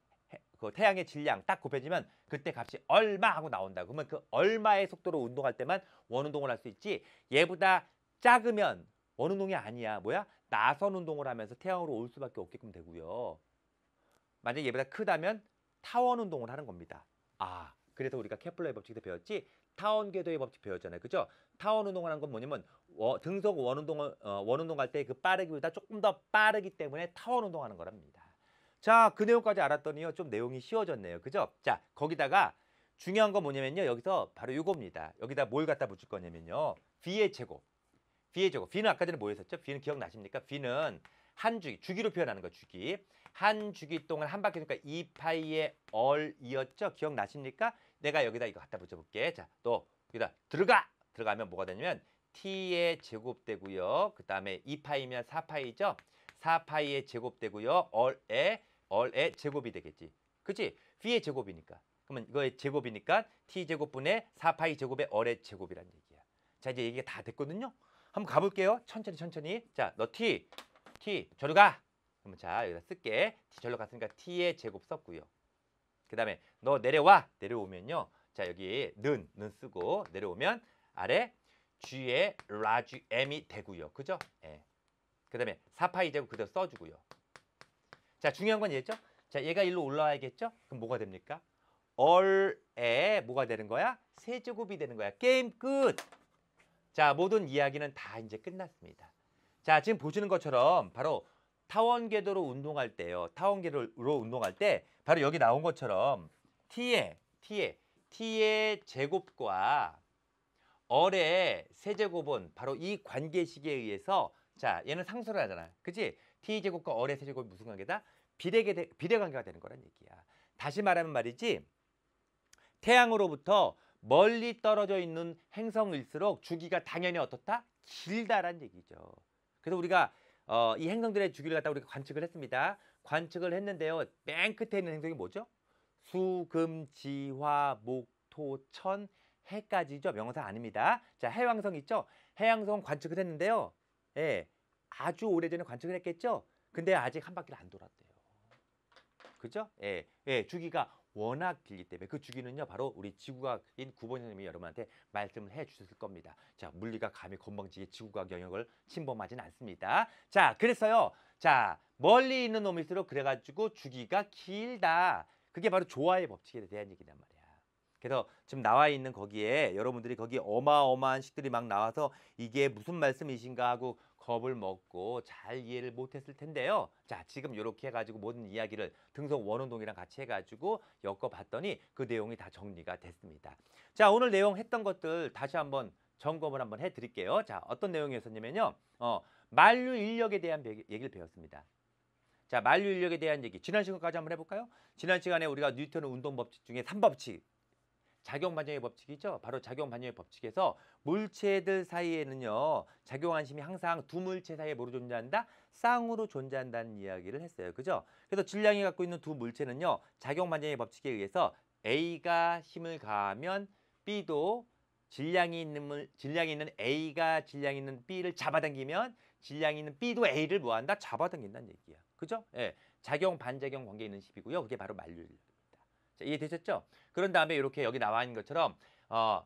그 태양의 질량 딱 곱해지면 그때 값이 얼마 하고 나온다. 그러면 그 얼마의 속도로 운동할 때만 원운동을 할 수 있지 얘보다 작으면 원운동이 아니야. 뭐야? 나선 운동을 하면서 태양으로 올 수밖에 없게끔 되고요. 만약 얘보다 크다면 타원 운동을 하는 겁니다. 아, 그래서 우리가 케플러의 법칙에 배웠지 타원 궤도의 법칙 배웠잖아요. 그죠? 타원 운동하는 건 뭐냐면 어, 등속 원운동 을 어, 원운동 할 때 그 빠르기보다 조금 더 빠르기 때문에 타원 운동하는 거랍니다. 자, 그 내용까지 알았더니요. 좀 내용이 쉬워졌네요. 그죠? 자, 거기다가 중요한 건 뭐냐면요. 여기서 바로 이겁니다. 여기다 뭘 갖다 붙일 거냐면요. b의 제곱. b의 제곱. b는 아까 전에 뭐였었죠 b는 기억나십니까? b는 한 주기, 주기로 표현하는 거 주기. 한 주기 동안 한 바퀴니까 2파이의 얼이었죠. 기억나십니까? 내가 여기다 이거 갖다 붙여볼게. 자, 또 여기다 들어가! 들어가면 뭐가 되냐면 t의 제곱 되고요. 그 다음에 2파이면 4파이죠. 4파이의 제곱 되고요. 얼의 얼의 제곱이 되겠지. 그치? b의 제곱이니까. 그러면 이거의 제곱이니까 t제곱분의 4파이 제곱의 얼의 제곱이란 얘기야. 자 이제 얘기가 다 됐거든요. 한번 가볼게요. 천천히 천천히. 자너 t, t 저리 가. 그러면 자 여기다 쓸게. D 절로 갔으니까 T의 제곱 썼고요. 그 다음에 너 내려와 내려오면요. 자 여기 는, 는 쓰고 내려오면 아래 G의 large M이 되고요. 그죠? 예. 그 다음에 4파이 제곱 그대로 써주고요. 자 중요한 건 얘죠? 자 얘가 일로 올라와야겠죠? 그럼 뭐가 됩니까? 얼에 뭐가 되는 거야? 세제곱이 되는 거야. 게임 끝! 자 모든 이야기는 다 이제 끝났습니다. 자 지금 보시는 것처럼 바로 타원 궤도로 운동할 때요. 타원 궤도로 운동할 때 바로 여기 나온 것처럼 t의 t의 t의 제곱과 얼의 세제곱은 바로 이 관계식에 의해서 자 얘는 상수를 하잖아. 그치? t 제곱과 얼의 세제곱이 무슨 관계다? 비례, 비례 관계가 되는 거란 얘기야. 다시 말하면 말이지 태양으로부터 멀리 떨어져 있는 행성일수록 주기가 당연히 어떻다? 길다란 얘기죠. 그래서 우리가 어, 이 행성들의 주기를 갖다 우리가 관측을 했습니다. 관측을 했는데요. 맨 끝에 있는 행성이 뭐죠? 수, 금, 지, 화, 목, 토, 천, 해까지죠. 명사 아닙니다. 자, 해왕성 있죠? 해왕성 관측을 했는데요. 예. 아주 오래전에 관측을 했겠죠? 근데 아직 한 바퀴를 안 돌았대요. 그죠? 예. 예. 주기가 워낙 길기 때문에 그 주기는요 바로 우리 지구과학인 구본현님이 여러분한테 말씀을 해주셨을 겁니다. 자 물리가 감히 건방지게 지구과학 영역을 침범하진 않습니다. 자 그래서요 자 멀리 있는 놈일수록 그래가지고 주기가 길다. 그게 바로 조화의 법칙에 대한 얘기란 말이야. 그래서 지금 나와 있는 거기에 여러분들이 거기 어마어마한 식들이 막 나와서 이게 무슨 말씀이신가 하고 겁을 먹고 잘 이해를 못했을 텐데요. 자, 지금 이렇게 해가지고 모든 이야기를 등속 원운동이랑 같이 해가지고 엮어봤더니 그 내용이 다 정리가 됐습니다. 자, 오늘 내용 했던 것들 다시 한번 점검을 한번 해드릴게요. 자, 어떤 내용이었었냐면요. 어, 만류 인력에 대한 얘기를 배웠습니다. 자, 만류 인력에 대한 얘기. 지난 시간까지 한번 해볼까요? 지난 시간에 우리가 뉴턴의 운동 법칙 중에 삼법칙 작용반영의 법칙이죠. 바로 작용반영의 법칙에서 물체들 사이에는요. 작용안심이 항상 두 물체 사이에 뭐로 존재한다? 쌍으로 존재한다는 이야기를 했어요. 그죠? 그래서 질량이 갖고 있는 두 물체는요. 작용반영의 법칙에 의해서 A가 힘을 가하면 B도 질량이 있는 물, 질량이 있는 A가 질량이 있는 B를 잡아당기면 질량이 있는 B도 A를 뭐한다? 잡아당긴다는 얘기야. 그죠? 예. 작용 반작용 관계 있는 식이고요. 그게 바로 만류인 자, 이해되셨죠? 그런 다음에 이렇게 여기 나와 있는 것처럼 어,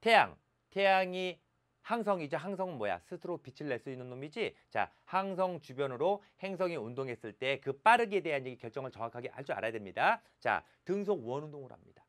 태양, 태양이 항성이죠. 항성은 뭐야? 스스로 빛을 낼 수 있는 놈이지. 자, 항성 주변으로 행성이 운동했을 때 그 빠르기에 대한 얘기 결정을 정확하게 할줄 알아야 됩니다. 자, 등속 원 운동을 합니다.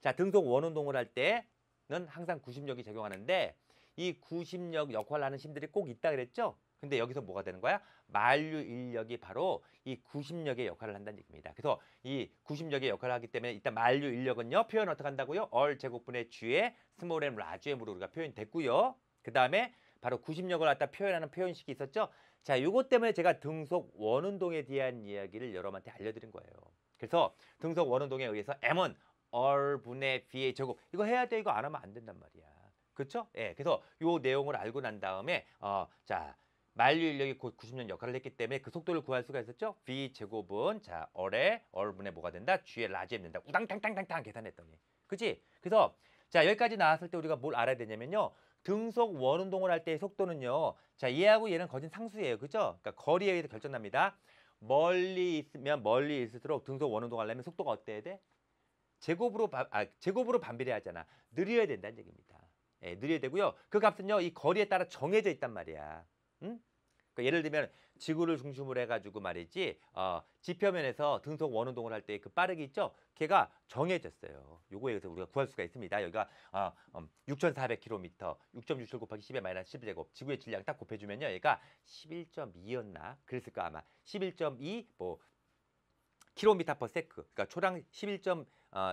자, 등속 원 운동을 할 때는 항상 구심력이 작용하는데 이 구심력 역할을 하는 힘들이 꼭 있다 그랬죠? 근데 여기서 뭐가 되는 거야? 만류 인력이 바로 이 구심력의 역할을 한다는 얘기입니다. 그래서 이 구심력의 역할을 하기 때문에 일단 만류 인력은요. 표현 어떻게 한다고요? 얼 제곱분의 g의 스몰 m 라지 m으로 우리가 표현됐고요. 그 다음에 바로 구심력을 갖다 표현하는 표현식이 있었죠. 자, 요것 때문에 제가 등속 원운동에 대한 이야기를 여러분한테 알려드린 거예요. 그래서 등속 원운동에 의해서 m은 얼분의 b의 제곱. 이거 해야 돼. 이거 안 하면 안 된단 말이야. 그렇죠? 예. 그래서 요 내용을 알고 난 다음에 어, 자, 만류 인력이 곧 90년 역할을 했기 때문에 그 속도를 구할 수가 있었죠. V 제곱은 자, 얼의 얼분의 뭐가 된다? G의 라지에 된다. 우당탕탕탕탕 계산했더니. 그치 그래서 자, 여기까지 나왔을 때 우리가 뭘 알아야 되냐면요. 등속 원운동을 할 때의 속도는요. 자, 얘하고 얘는 거진 상수예요. 그죠? 그러니까 거리에 의해서 결정납니다. 멀리 있으면 멀리 있을수록 등속 원운동 하려면 속도가 어때야 돼? 제곱으로 바, 아, 제곱으로 반비례 하잖아. 느려야 된다는 얘기입니다. 예, 느려야 되고요. 그 값은요. 이 거리에 따라 정해져 있단 말이야. 응? 그러니까 예를 들면 지구를 중심으로 해가지고 말이지 어, 지표면에서 등속 원운동을 할 때 그 빠르기 있죠? 걔가 정해졌어요. 요거에 의해서 우리가 구할 수가 있습니다. 여기가 어, 음, 6,400km, 6.67 곱하기 10의 마이너스 11제곱, 지구의 질량 딱 곱해주면요. 얘가 11.2였나? 그랬을 까 아마. 11.2, 뭐 킬로미터 퍼 세크 그러니까 초당 1 1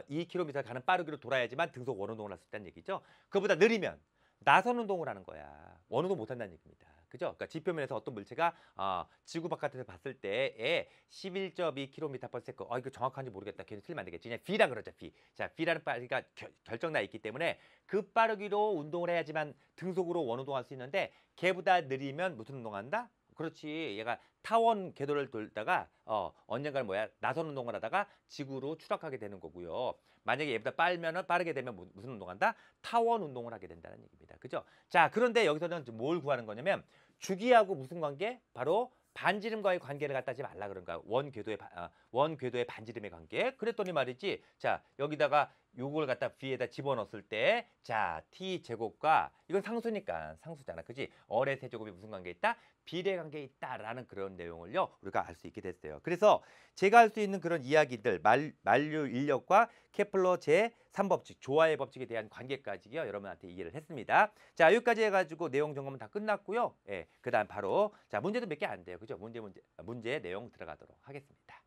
2 킬로미터 가는 빠르기로 돌아야지만 등속 원운동을 할 수 있다는 얘기죠. 그보다 느리면 나선 운동을 하는 거야. 원운동 못 한다는 얘기입니다. 그죠? 그러니까 지표면에서 어떤 물체가 아, 지구 바깥에서 봤을 때에 11.2km/s. 어, 아, 이거 정확한지 모르겠다. 괜히 틀리면 안 되겠지. 그냥 V라 그러자, V. 자, V라는 빠르기가 그러니까 결정나 있기 때문에 그 빠르기로 운동을 해야지만 등속으로 원운동할 수 있는데 걔보다 느리면 무슨 운동한다? 그렇지. 얘가 타원 궤도를 돌다가 어, 언젠가는 뭐야? 나선 운동을 하다가 지구로 추락하게 되는 거고요. 만약에 얘보다 빨면은 빠르게 되면 무슨 운동한다? 타원 운동을 하게 된다는 얘기입니다. 그죠? 자, 그런데 여기서는 뭘 구하는 거냐면 주기하고 무슨 관계? 바로 반지름과의 관계를 갖다 하지 말라 그런가 원궤도의 어, 원궤도의 반지름의 관계 그랬더니 말이지 자 여기다가 요걸 갖다 B에다 집어넣었을 때 자, T제곱과 이건 상수니까 상수잖아. 그지 어의 세제곱이 무슨 관계 있다? 비례 관계 있다라는 그런 내용을요. 우리가 알 수 있게 됐어요. 그래서 제가 할 수 있는 그런 이야기들 말, 만류 인력과 케플러 제3법칙, 조화의 법칙에 대한 관계까지요. 여러분한테 이해를 했습니다. 자, 여기까지 해 가지고 내용 점검은 다 끝났고요. 예. 그다음 바로 자, 문제도 몇 개 안 돼요. 그죠? 문제 문제 문제 내용 들어가도록 하겠습니다.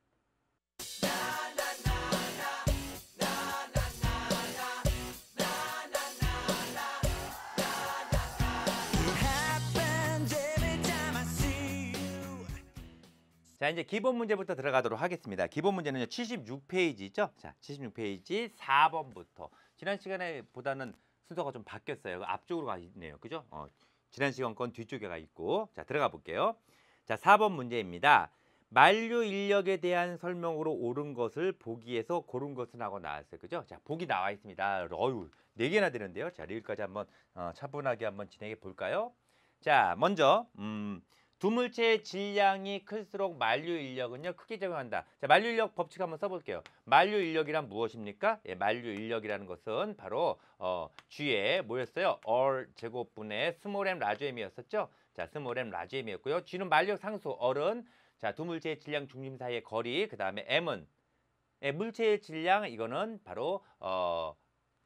자, 이제 기본 문제부터 들어가도록 하겠습니다. 기본 문제는요. 76페이지죠. 자, 76페이지 4번부터. 지난 시간에 보다는 순서가 좀 바뀌었어요. 그 앞쪽으로 가 있네요. 그죠? 어, 지난 시간 건 뒤쪽에 가 있고. 자, 들어가 볼게요. 자, 4번 문제입니다. 만류 인력에 대한 설명으로 옳은 것을 보기에서 고른 것은 하고 나왔어요. 그죠? 자, 보기 나와 있습니다. 어유, 네 개나 되는데요. 자, 리을까지 한번 어, 차분하게 한번 진행해 볼까요? 자, 먼저 음, 두 물체의 질량이 클수록 만류 인력은요 크게 작용한다. 자, 만류 인력 법칙 한번 써볼게요. 만류 인력이란 무엇입니까? 예, 만류 인력이라는 것은 바로 어, G에 뭐였어요? a 제곱분의 스몰 m 라지 m이었었죠. 자, 스몰 m 라지 m이었고요. G는 만력 상수, a 은 자, 두 물체의 질량 중심 사이의 거리, 그 다음에 m은 예, 물체의 질량 이거는 바로 어,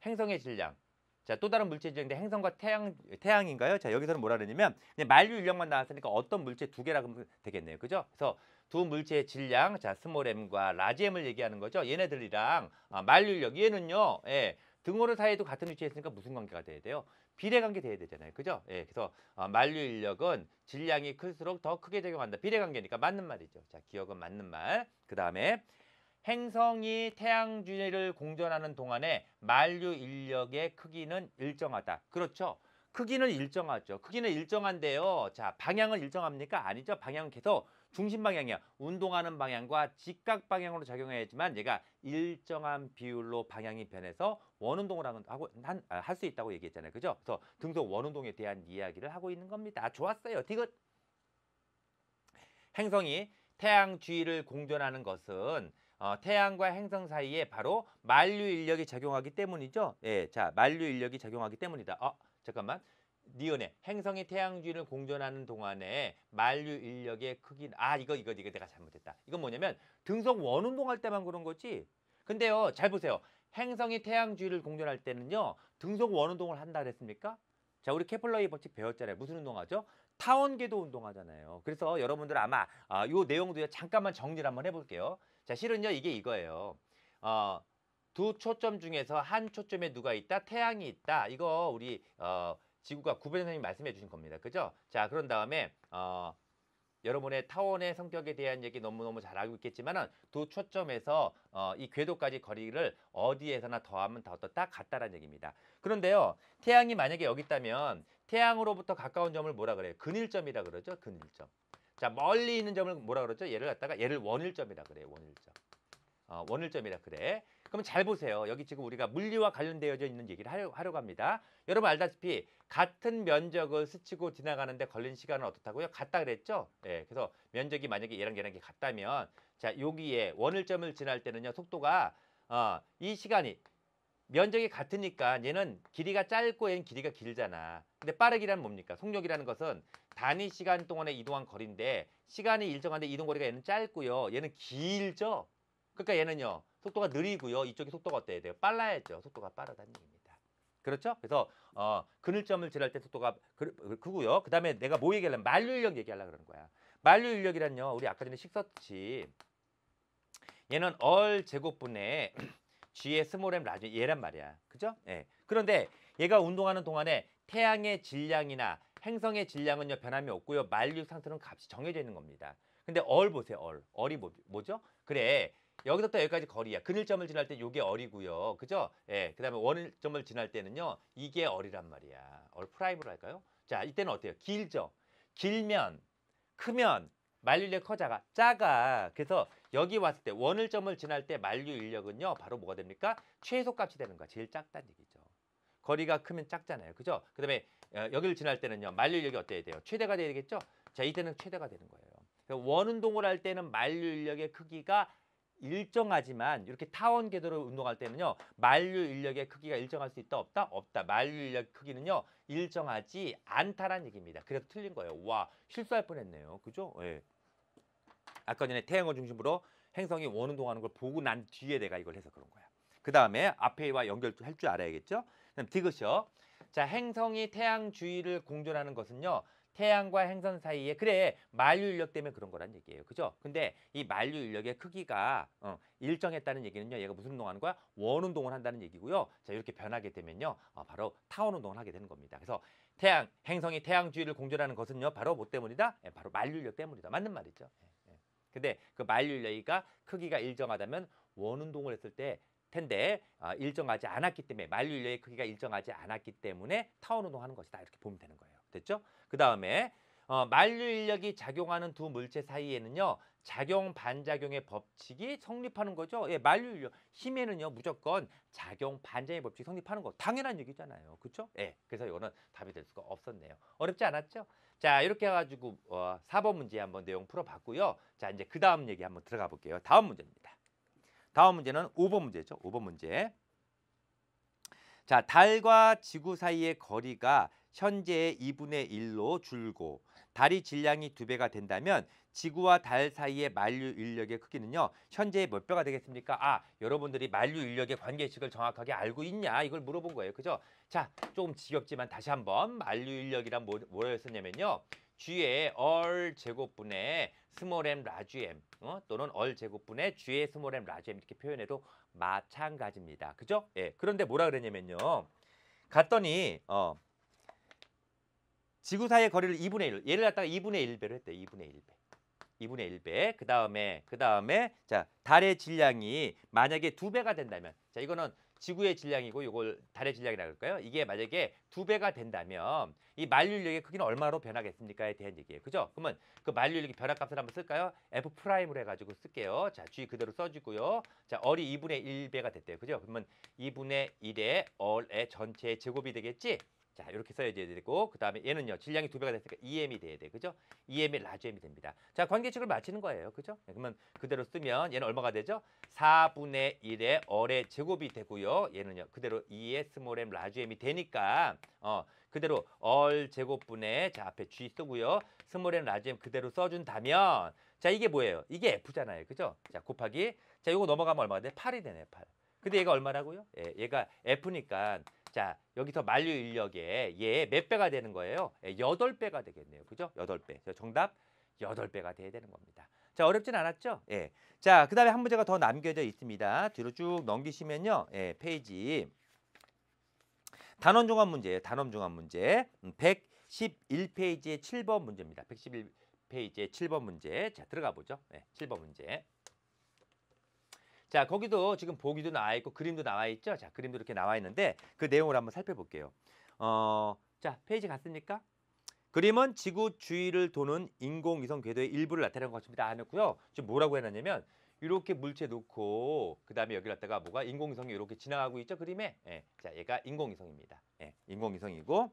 행성의 질량. 자, 또 다른 물체 지정인데 행성과 태양 태양인가요? 자, 여기서는 뭐라 그러냐면 그냥 만류 인력만 나왔으니까 어떤 물체 두 개라 고 되겠네요. 그죠? 그래서 두 물체의 질량, 자, 스몰 m과 라지 m을 얘기하는 거죠. 얘네들이랑 아, 만류 인력 얘는요. 예. 등호를 사이에도 같은 위치에 있으니까 무슨 관계가 돼야 돼요? 비례관계 돼야 되잖아요. 그죠? 예, 그래서 아, 만류 인력은 질량이 클수록 더 크게 작용한다. 비례관계니까 맞는 말이죠. 자, 기억은 맞는 말. 그 다음에 행성이 태양주를 위 공전하는 동안에 만류 인력의 크기는 일정하다. 그렇죠. 크기는 일정하죠. 크기는 일정한데요. 자, 방향은 일정합니까? 아니죠. 방향은 계속 중심 방향이야. 운동하는 방향과 직각 방향으로 작용해야지만 얘가 일정한 비율로 방향이 변해서 원운동을 하고 아, 할수 있다고 얘기했잖아요. 그죠? 그래서 등속 원운동에 대한 이야기를 하고 있는 겁니다. 좋았어요. 디귿. 행성이 태양 주위를 공전하는 것은 어, 태양과 행성 사이에 바로 만류 인력이 작용하기 때문이죠. 예, 자, 만류 인력이 작용하기 때문이다. 어, 잠깐만. 니은에 행성이 태양 주위를 공전하는 동안에 만류 인력의 크기 아 이거 이거 이거 내가 잘못했다 이건 뭐냐면 등성 원 운동할 때만 그런 거지 근데요 잘 보세요 행성이 태양 주위를 공전할 때는요 등성 원 운동을 한다 그랬습니까 자 우리 케플러의 법칙 배웠잖아요 무슨 운동하죠 타원 궤도 운동하잖아요 그래서 여러분들 아마 아, 요 내용도 잠깐만 정리를 한번 해볼게요 자, 실은요, 이게 이거예요. 어, 두 초점 중에서 한 초점에 누가 있다? 태양이 있다. 이거 우리 어, 지구가 구변선생님 말씀해 주신 겁니다. 그죠? 자, 그런 다음에 어, 여러분의 타원의 성격에 대한 얘기 너무너무 잘 알고 있겠지만 은두 초점에서 어, 이 궤도까지 거리를 어디에서나 더하면 더딱 같다라는 얘기입니다. 그런데요. 태양이 만약에 여기 있다면 태양으로부터 가까운 점을 뭐라 그래요? 근일점이라 그러죠. 근일점. 자 멀리 있는 점을 뭐라 그러죠? 얘를 갖다가 얘를 원일점이라 그래요. 원일점. 어, 원일점이라 그래. 그럼 잘 보세요. 여기 지금 우리가 물리와 관련되어져 있는 얘기를 하려, 하려고 합니다. 여러분 알다시피 같은 면적을 스치고 지나가는데 걸린 시간은 어떻다고요? 같다 그랬죠? 예, 그래서 면적이 만약에 얘랑 얘랑 게 같다면 자 여기에 원일점을 지날 때는요 속도가 어, 이 시간이 면적이 같으니까 얘는 길이가 짧고 얘는 길이가 길잖아. 근데 빠르기란 뭡니까? 속력이라는 것은 단위 시간 동안에 이동한 거리인데 시간이 일정한데 이동 거리가 얘는 짧고요. 얘는 길죠. 그러니까 얘는요. 속도가 느리고요. 이쪽이 속도가 어때야 돼요? 빨라야죠. 속도가 빠르다는 얘기입니다. 그렇죠? 그래서 어, 그늘점을 지날 때 속도가 그, 그, 크고요. 그다음에 내가 뭐 얘기하려면 만류인력 얘기하려고 그러는 거야. 만류인력이란요. 우리 아까 전에 식서치 얘는 얼 제곱분의 G의 스몰 M 라지 얘란 말이야. 그죠? 예. 그런데 얘가 운동하는 동안에 태양의 질량이나 행성의 질량은요 변함이 없고요. 만류 상태는 값이 정해져 있는 겁니다. 근데 얼 보세요. 얼. 얼이 뭐, 뭐죠 그래. 여기서부터 여기까지 거리야. 근일점을 지날 때 요게 얼이고요. 그죠? 예. 그다음에 원일점을 지날 때는요. 이게 얼이란 말이야. 얼 프라임으로 할까요? 자, 이때는 어때요? 길죠. 길면 크면 만류 인력 커자가 작아. 그래서 여기 왔을 때 원을점을 지날 때 만류 인력은요. 바로 뭐가 됩니까? 최소값이 되는 거야. 제일 작다는 얘기죠. 거리가 크면 작잖아요. 그죠? 그다음에 어, 여기를 지날 때는요. 만류 인력이 어때야 돼요? 최대가 돼야 되겠죠? 자, 이때는 최대가 되는 거예요. 원운동을 할 때는 만류 인력의 크기가 일정하지만 이렇게 타원 궤도로 운동할 때는요. 만류 인력의 크기가 일정할 수 있다 없다 없다. 만류 인력 크기는요. 일정하지 않다는 얘기입니다. 그래서 틀린 거예요. 와 실수할 뻔했네요. 그죠? 예. 아까 전에 태양을 중심으로 행성이 원운동하는 걸 보고 난 뒤에 내가 이걸 해서 그런 거야. 그 다음에 앞에와 연결할 줄 알아야겠죠? 그럼 디귿이요. 자, 행성이 태양 주위를 공존하는 것은요. 태양과 행성 사이에 그래 만류 인력 때문에 그런 거란 얘기예요. 그죠? 근데 이 만류 인력의 크기가 어, 일정했다는 얘기는요. 얘가 무슨 운동하는 거야? 원 운동을 한다는 얘기고요. 자 이렇게 변하게 되면요. 어, 바로 타원 운동을 하게 되는 겁니다. 그래서 태양 행성이 태양 주위를 공존하는 것은요. 바로 뭐 때문이다? 예, 바로 만류 인력 때문이다. 맞는 말이죠. 예, 예. 근데 그 만류 인력이가 크기가 일정하다면 원 운동을 했을 때 텐데 어, 일정하지 않았기 때문에 만류 인력의 크기가 일정하지 않았기 때문에 타원 운동하는 것이다. 이렇게 보면 되는 거예요. 됐죠? 그 다음에 어, 만류 인력이 작용하는 두 물체 사이에는요 작용 반작용의 법칙이 성립하는 거죠. 예, 만류 인력 힘에는요 무조건 작용 반작용의 법칙 이 성립하는 거 당연한 얘기잖아요. 그렇죠? 예, 그래서 이거는 답이 될 수가 없었네요. 어렵지 않았죠? 자 이렇게 해가지고 어, 4번 문제 한번 내용 풀어봤고요. 자 이제 그 다음 얘기 한번 들어가 볼게요. 다음 문제입니다. 다음 문제는 5번 문제죠. 5번 문제. 자 달과 지구 사이의 거리가 현재의 2분의 1로 줄고 달이 질량이 두배가 된다면 지구와 달 사이의 만류 인력의 크기는요. 현재의 몇 배가 되겠습니까? 아, 여러분들이 만류 인력의 관계식을 정확하게 알고 있냐? 이걸 물어본 거예요. 그죠? 자, 조금 지겹지만 다시 한번 만류 인력이란 뭐, 뭐였었냐면요. G의 얼 제곱분의 스몰 m 라지 m 어? 또는 얼 제곱분의 G의 스몰 m 라지 m 이렇게 표현해도 마찬가지입니다. 그죠? 예. 그런데 뭐라 그랬냐면요. 갔더니 어 지구사의 거리를 2분의 1. 얘를 갖다가 2분의 1배로 했대. 2분의 1배. 2분의 1배. 그 다음에 그 다음에 자 달의 질량이 만약에 두 배가 된다면 자 이거는 지구의 질량이고 이걸 달의 질량이라고 할까요? 이게 만약에 두 배가 된다면 이 만류력의 크기는 얼마로 변하겠습니까에 대한 얘기예요. 그죠? 그러면 그 만류력의 변화값을 한번 쓸까요? f 프라임으로 해가지고 쓸게요. 자, g 그대로 써주고요. 자, 얼이 2분의 1배가 됐대요. 그죠? 그러면 2분의 1의 얼의 전체의 제곱이 되겠지? 자 이렇게 써야 되고 그 다음에 얘는요 질량이 두 배가 됐으니까 EM이 돼야 돼 그죠? EM이 라지 M이 됩니다. 자 관계식을 맞히는 거예요 그죠? 네, 그러면 그대로 쓰면 얘는 얼마가 되죠? 4분의 1의 얼의 제곱이 되고요 얘는요 그대로 2의 스몰 M 라지 M이 되니까 어 그대로 얼 제곱분의 자 앞에 G 쓰고요 스몰 M 라지 M 그대로 써준다면 자 이게 뭐예요? 이게 F잖아요 그죠? 자 곱하기 자 이거 넘어가면 얼마가 돼? 8이 되네 8. 근데 얘가 얼마라고요? 예, 얘가 F니까 자, 여기서 만류 인력에얘몇 배가 되는 거예요? 예, 여덟 배가 되겠네요. 그죠? 여덟 배 정답 여덟 배가 돼야 되는 겁니다. 자, 어렵진 않았죠? 예. 자, 그다음에 한 문제가 더 남겨져 있습니다. 뒤로 쭉 넘기시면요. 예, 페이지 단원 종합 문제예요. 단원 종합 문제. 111페이지의 음, 7번 문제입니다. 111 페이지의 7번 문제. 자, 들어가 보죠. 예, 7번 문제. 자, 거기도 지금 보기도 나와 있고 그림도 나와 있죠. 자, 그림도 이렇게 나와 있는데 그 내용을 한번 살펴볼게요. 어, 자, 페이지 갔습니까? 그림은 지구 주위를 도는 인공위성 궤도의 일부를 나타낸 것입니다. 안 아, 했고요. 지금 뭐라고 해놨냐면 이렇게 물체 놓고 그다음에 여기 갖다가 뭐가 인공위성이 이렇게 지나가고 있죠 그림에 예. 자 얘가 인공위성입니다 예. 인공위성이고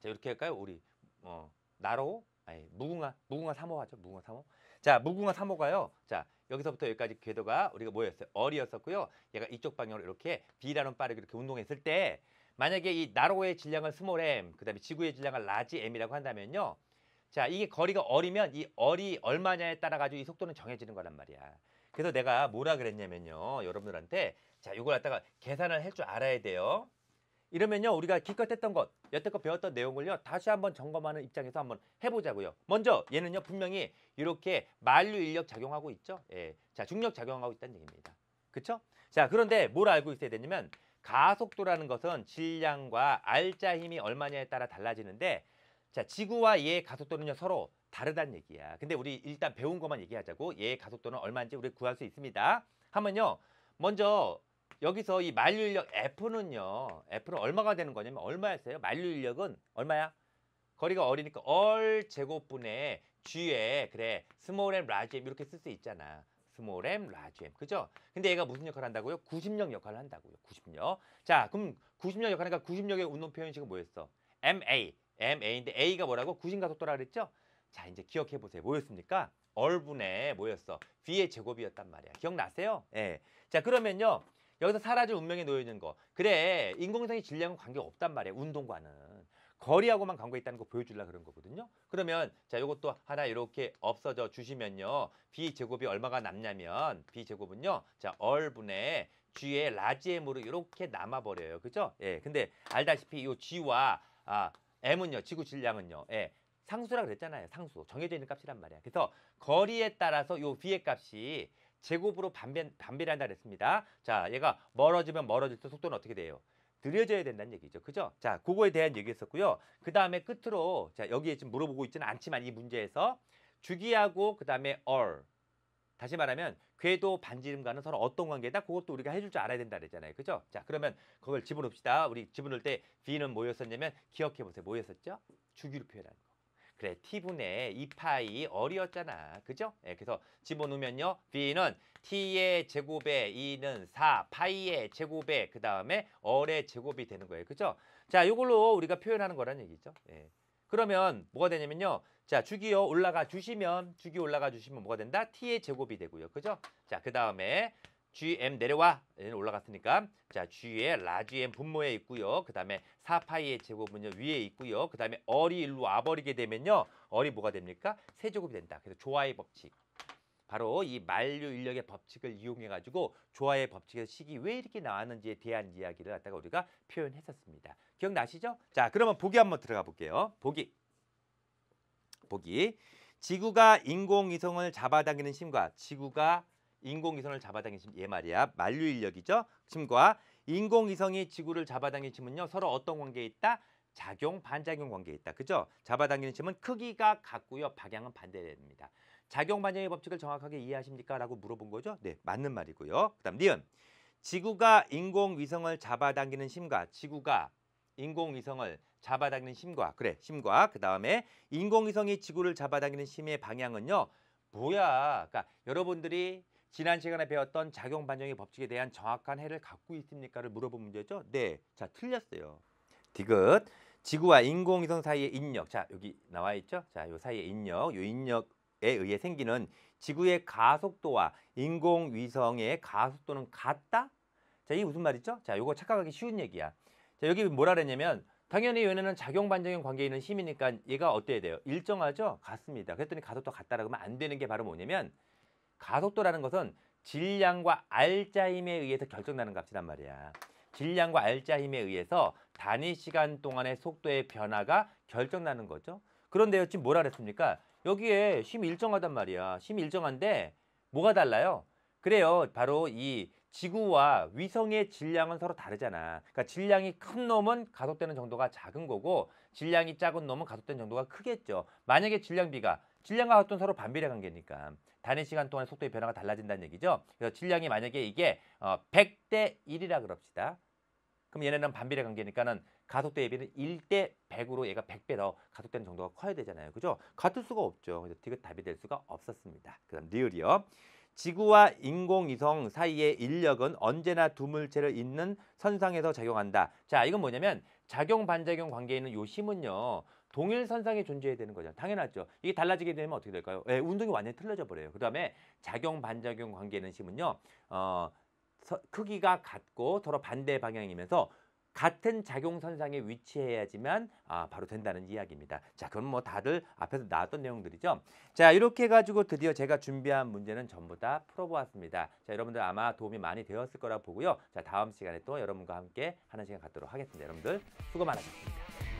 자 이렇게 할까요 우리 어 나로 아니 무궁화 무궁화 3호하죠 무궁화 3호 자 무궁화 3호가요 자 여기서부터 여기까지 궤도가 우리가 뭐였어요? 얼이었었고요. 얘가 이쪽 방향으로 이렇게 B라는 빠르게 이렇게 운동했을 때 만약에 이 나로의 질량을 스몰 m, 그다음에 지구의 질량을 라지 m이라고 한다면요. 자, 이게 거리가 얼이면 이 얼이 얼마냐에 따라 가지고 이 속도는 정해지는 거란 말이야. 그래서 내가 뭐라 그랬냐면요. 여러분들한테 자, 이걸 갖다가 계산을 할 줄 알아야 돼요. 이러면요 우리가 기껏 했던 것 여태껏 배웠던 내용을요 다시 한번 점검하는 입장에서 한번 해보자고요 먼저 얘는요 분명히 이렇게 만류 인력 작용하고 있죠 예. 자 중력 작용하고 있다는 얘기입니다 그렇죠자 그런데 뭘 알고 있어야 되냐면 가속도라는 것은 질량과 알짜 힘이 얼마냐에 따라 달라지는데 자 지구와 얘의 가속도는요 서로 다르다는 얘기야 근데 우리 일단 배운 것만 얘기하자고 얘의 가속도는 얼마인지 우리 구할 수 있습니다 하면요 먼저 여기서 이 만류인력 F는요. F는 얼마가 되는 거냐면 얼마였어요? 만류인력은 얼마야? 거리가 어리니까 얼 제곱분의 G에 그래 스몰 M 라지 M 이렇게 쓸 수 있잖아. 스몰 M 라지 M 그죠? 근데 얘가 무슨 역할을 한다고요? 90력 역할을 한다고요. 90력. 자 그럼 90력 역할하니까 90역의 운동 표현식은 뭐였어? MA. MA인데 A가 뭐라고? 구신 가속도라 그랬죠? 자 이제 기억해 보세요. 뭐였습니까? 얼분의 뭐였어? B의 제곱이었단 말이야. 기억나세요? 예. 자 그러면요. 여기서 사라질 운명이 놓여있는 거. 그래 인공성의 질량은 관계없단 말이야 운동과는. 거리하고만 관계 있다는 거 보여주려 고 그런 거거든요. 그러면 자 이것도 하나 이렇게 없어져 주시면요. b 제곱이 얼마가 남냐면 b 제곱은요. 자 얼분의 g의 라지 m으로 이렇게 남아 버려요. 그죠? 예. 근데 알다시피 이 g와 아 m은요. 지구 질량은요. 예. 상수라 그랬잖아요. 상수. 정해져 있는 값이란 말이야. 그래서 거리에 따라서 요 b의 값이 제곱으로 반배, 반배를 한다 그랬습니다. 자, 얘가 멀어지면 멀어질때 속도는 어떻게 돼요? 느려져야 된다는 얘기죠. 그죠? 자, 그거에 대한 얘기했었고요. 그 다음에 끝으로 자 여기에 지금 물어보고 있지는 않지만 이 문제에서 주기하고 그 다음에 or 다시 말하면 궤도 반지름과는 서로 어떤 관계다? 그것도 우리가 해줄 줄 알아야 된다 그랬잖아요. 그죠? 자, 그러면 그걸 집어넣읍시다. 우리 집어넣을 때 B는 뭐였었냐면 기억해보세요. 뭐였었죠? 주기로 표현한 그래, 티분의 2파이 어리였잖아. 그죠? 예, 그래서 집어넣으면요. b는 t의 제곱에 2는 4, 파이의 제곱에 그 다음에 어의 제곱이 되는 거예요. 그죠? 자, 이걸로 우리가 표현하는 거란 얘기죠. 예. 그러면 뭐가 되냐면요. 자, 주기요 올라가 주시면 주기 올라가 주시면 뭐가 된다? t의 제곱이 되고요. 그죠? 자, 그 다음에 GM 내려와 올라갔으니까 자 G에 라지엠 분모에 있고요. 그 다음에 4파이의 제곱은요 위에 있고요. 그 다음에 어리 일로 와버리게 되면요 어리 뭐가 됩니까? 세제곱이 된다. 그래서 조화의 법칙. 바로 이 만류 인력의 법칙을 이용해 가지고 조화의 법칙에서 식이 왜 이렇게 나왔는지에 대한 이야기를 갖다가 우리가 표현했었습니다. 기억나시죠? 자, 그러면 보기 한번 들어가 볼게요. 보기. 보기. 지구가 인공위성을 잡아당기는 힘과 지구가 인공위성을 잡아당기신얘 예 말이야. 만류인력이죠. 침과 인공위성이 지구를 잡아당기 침은요. 서로 어떤 관계에 있다? 작용, 반작용 관계에 있다. 그죠? 잡아당기는 침은 크기가 같고요. 방향은 반대됩니다. 작용, 반작의 법칙을 정확하게 이해하십니까? 라고 물어본 거죠. 네, 맞는 말이고요. 그 다음 니은. 지구가 인공위성을 잡아당기는 힘과 지구가 인공위성을 잡아당기는 힘과 그래 힘과 그 다음에 인공위성이 지구를 잡아당기는 힘의 방향은요 뭐야 그러니까 여러분들이 지난 시간에 배웠던 작용 반정의 법칙에 대한 정확한 해를 갖고 있습니까를 물어본 문제죠. 네, 자 틀렸어요. 디귿 지구와 인공위성 사이의 인력, 자 여기 나와 있죠. 자 요 사이의 인력, 요 인력에 의해 생기는 지구의 가속도와 인공위성의 가속도는 같다. 자 이게 무슨 말이죠? 자 요거 착각하기 쉬운 얘기야. 자 여기 뭐라 그랬냐면 당연히 얘네는 작용 반정의 관계에 있는 힘이니까 얘가 어때야 돼요? 일정하죠? 같습니다. 그랬더니 가속도 같다라고 하면 안 되는 게 바로 뭐냐면 가속도라는 것은 질량과 알짜 힘에 의해서 결정되는 값이란 말이야. 질량과 알짜 힘에 의해서 단위 시간 동안의 속도의 변화가 결정나는 거죠. 그런데요, 지금 뭐라 그랬습니까? 여기에 심이 일정하단 말이야. 심이 일정한데 뭐가 달라요? 그래요. 바로 이 지구와 위성의 질량은 서로 다르잖아. 그러니까 질량이 큰 놈은 가속되는 정도가 작은 거고 질량이 작은 놈은 가속되는 정도가 크겠죠. 만약에 질량비가 질량과 가속도는 서로 반비례 관계니까. 다른 시간 동안 속도의 변화가 달라진다는 얘기죠. 그래서 질량이 만약에 이게 어, 100 대 1이라 그럽시다. 그럼 얘네는 반비례 관계니까는 가속 대비는 1 대 100으로 얘가 100배 더 가속되는 정도가 커야 되잖아요. 그죠? 같을 수가 없죠. 그래서 디귿 답이 될 수가 없었습니다. 그다음 리을이요. 지구와 인공위성 사이의 인력은 언제나 두 물체를 잇는 선상에서 작용한다. 자, 이건 뭐냐면 작용 반작용 관계에 있는 요 힘은요. 동일 선상에 존재해야 되는 거죠. 당연하죠. 이게 달라지게 되면 어떻게 될까요? 예, 운동이 완전히 틀려져 버려요. 그 다음에 작용 반작용 관계는 심은요. 어, 서, 크기가 같고 서로 반대 방향이면서 같은 작용선상에 위치해야지만 아, 바로 된다는 이야기입니다. 자, 그럼 뭐 다들 앞에서 나왔던 내용들이죠. 자, 이렇게 해가지고 드디어 제가 준비한 문제는 전부 다 풀어보았습니다. 자, 여러분들 아마 도움이 많이 되었을 거라 보고요. 자, 다음 시간에 또 여러분과 함께 하는 시간 갖도록 하겠습니다. 여러분들 수고 많으셨습니다.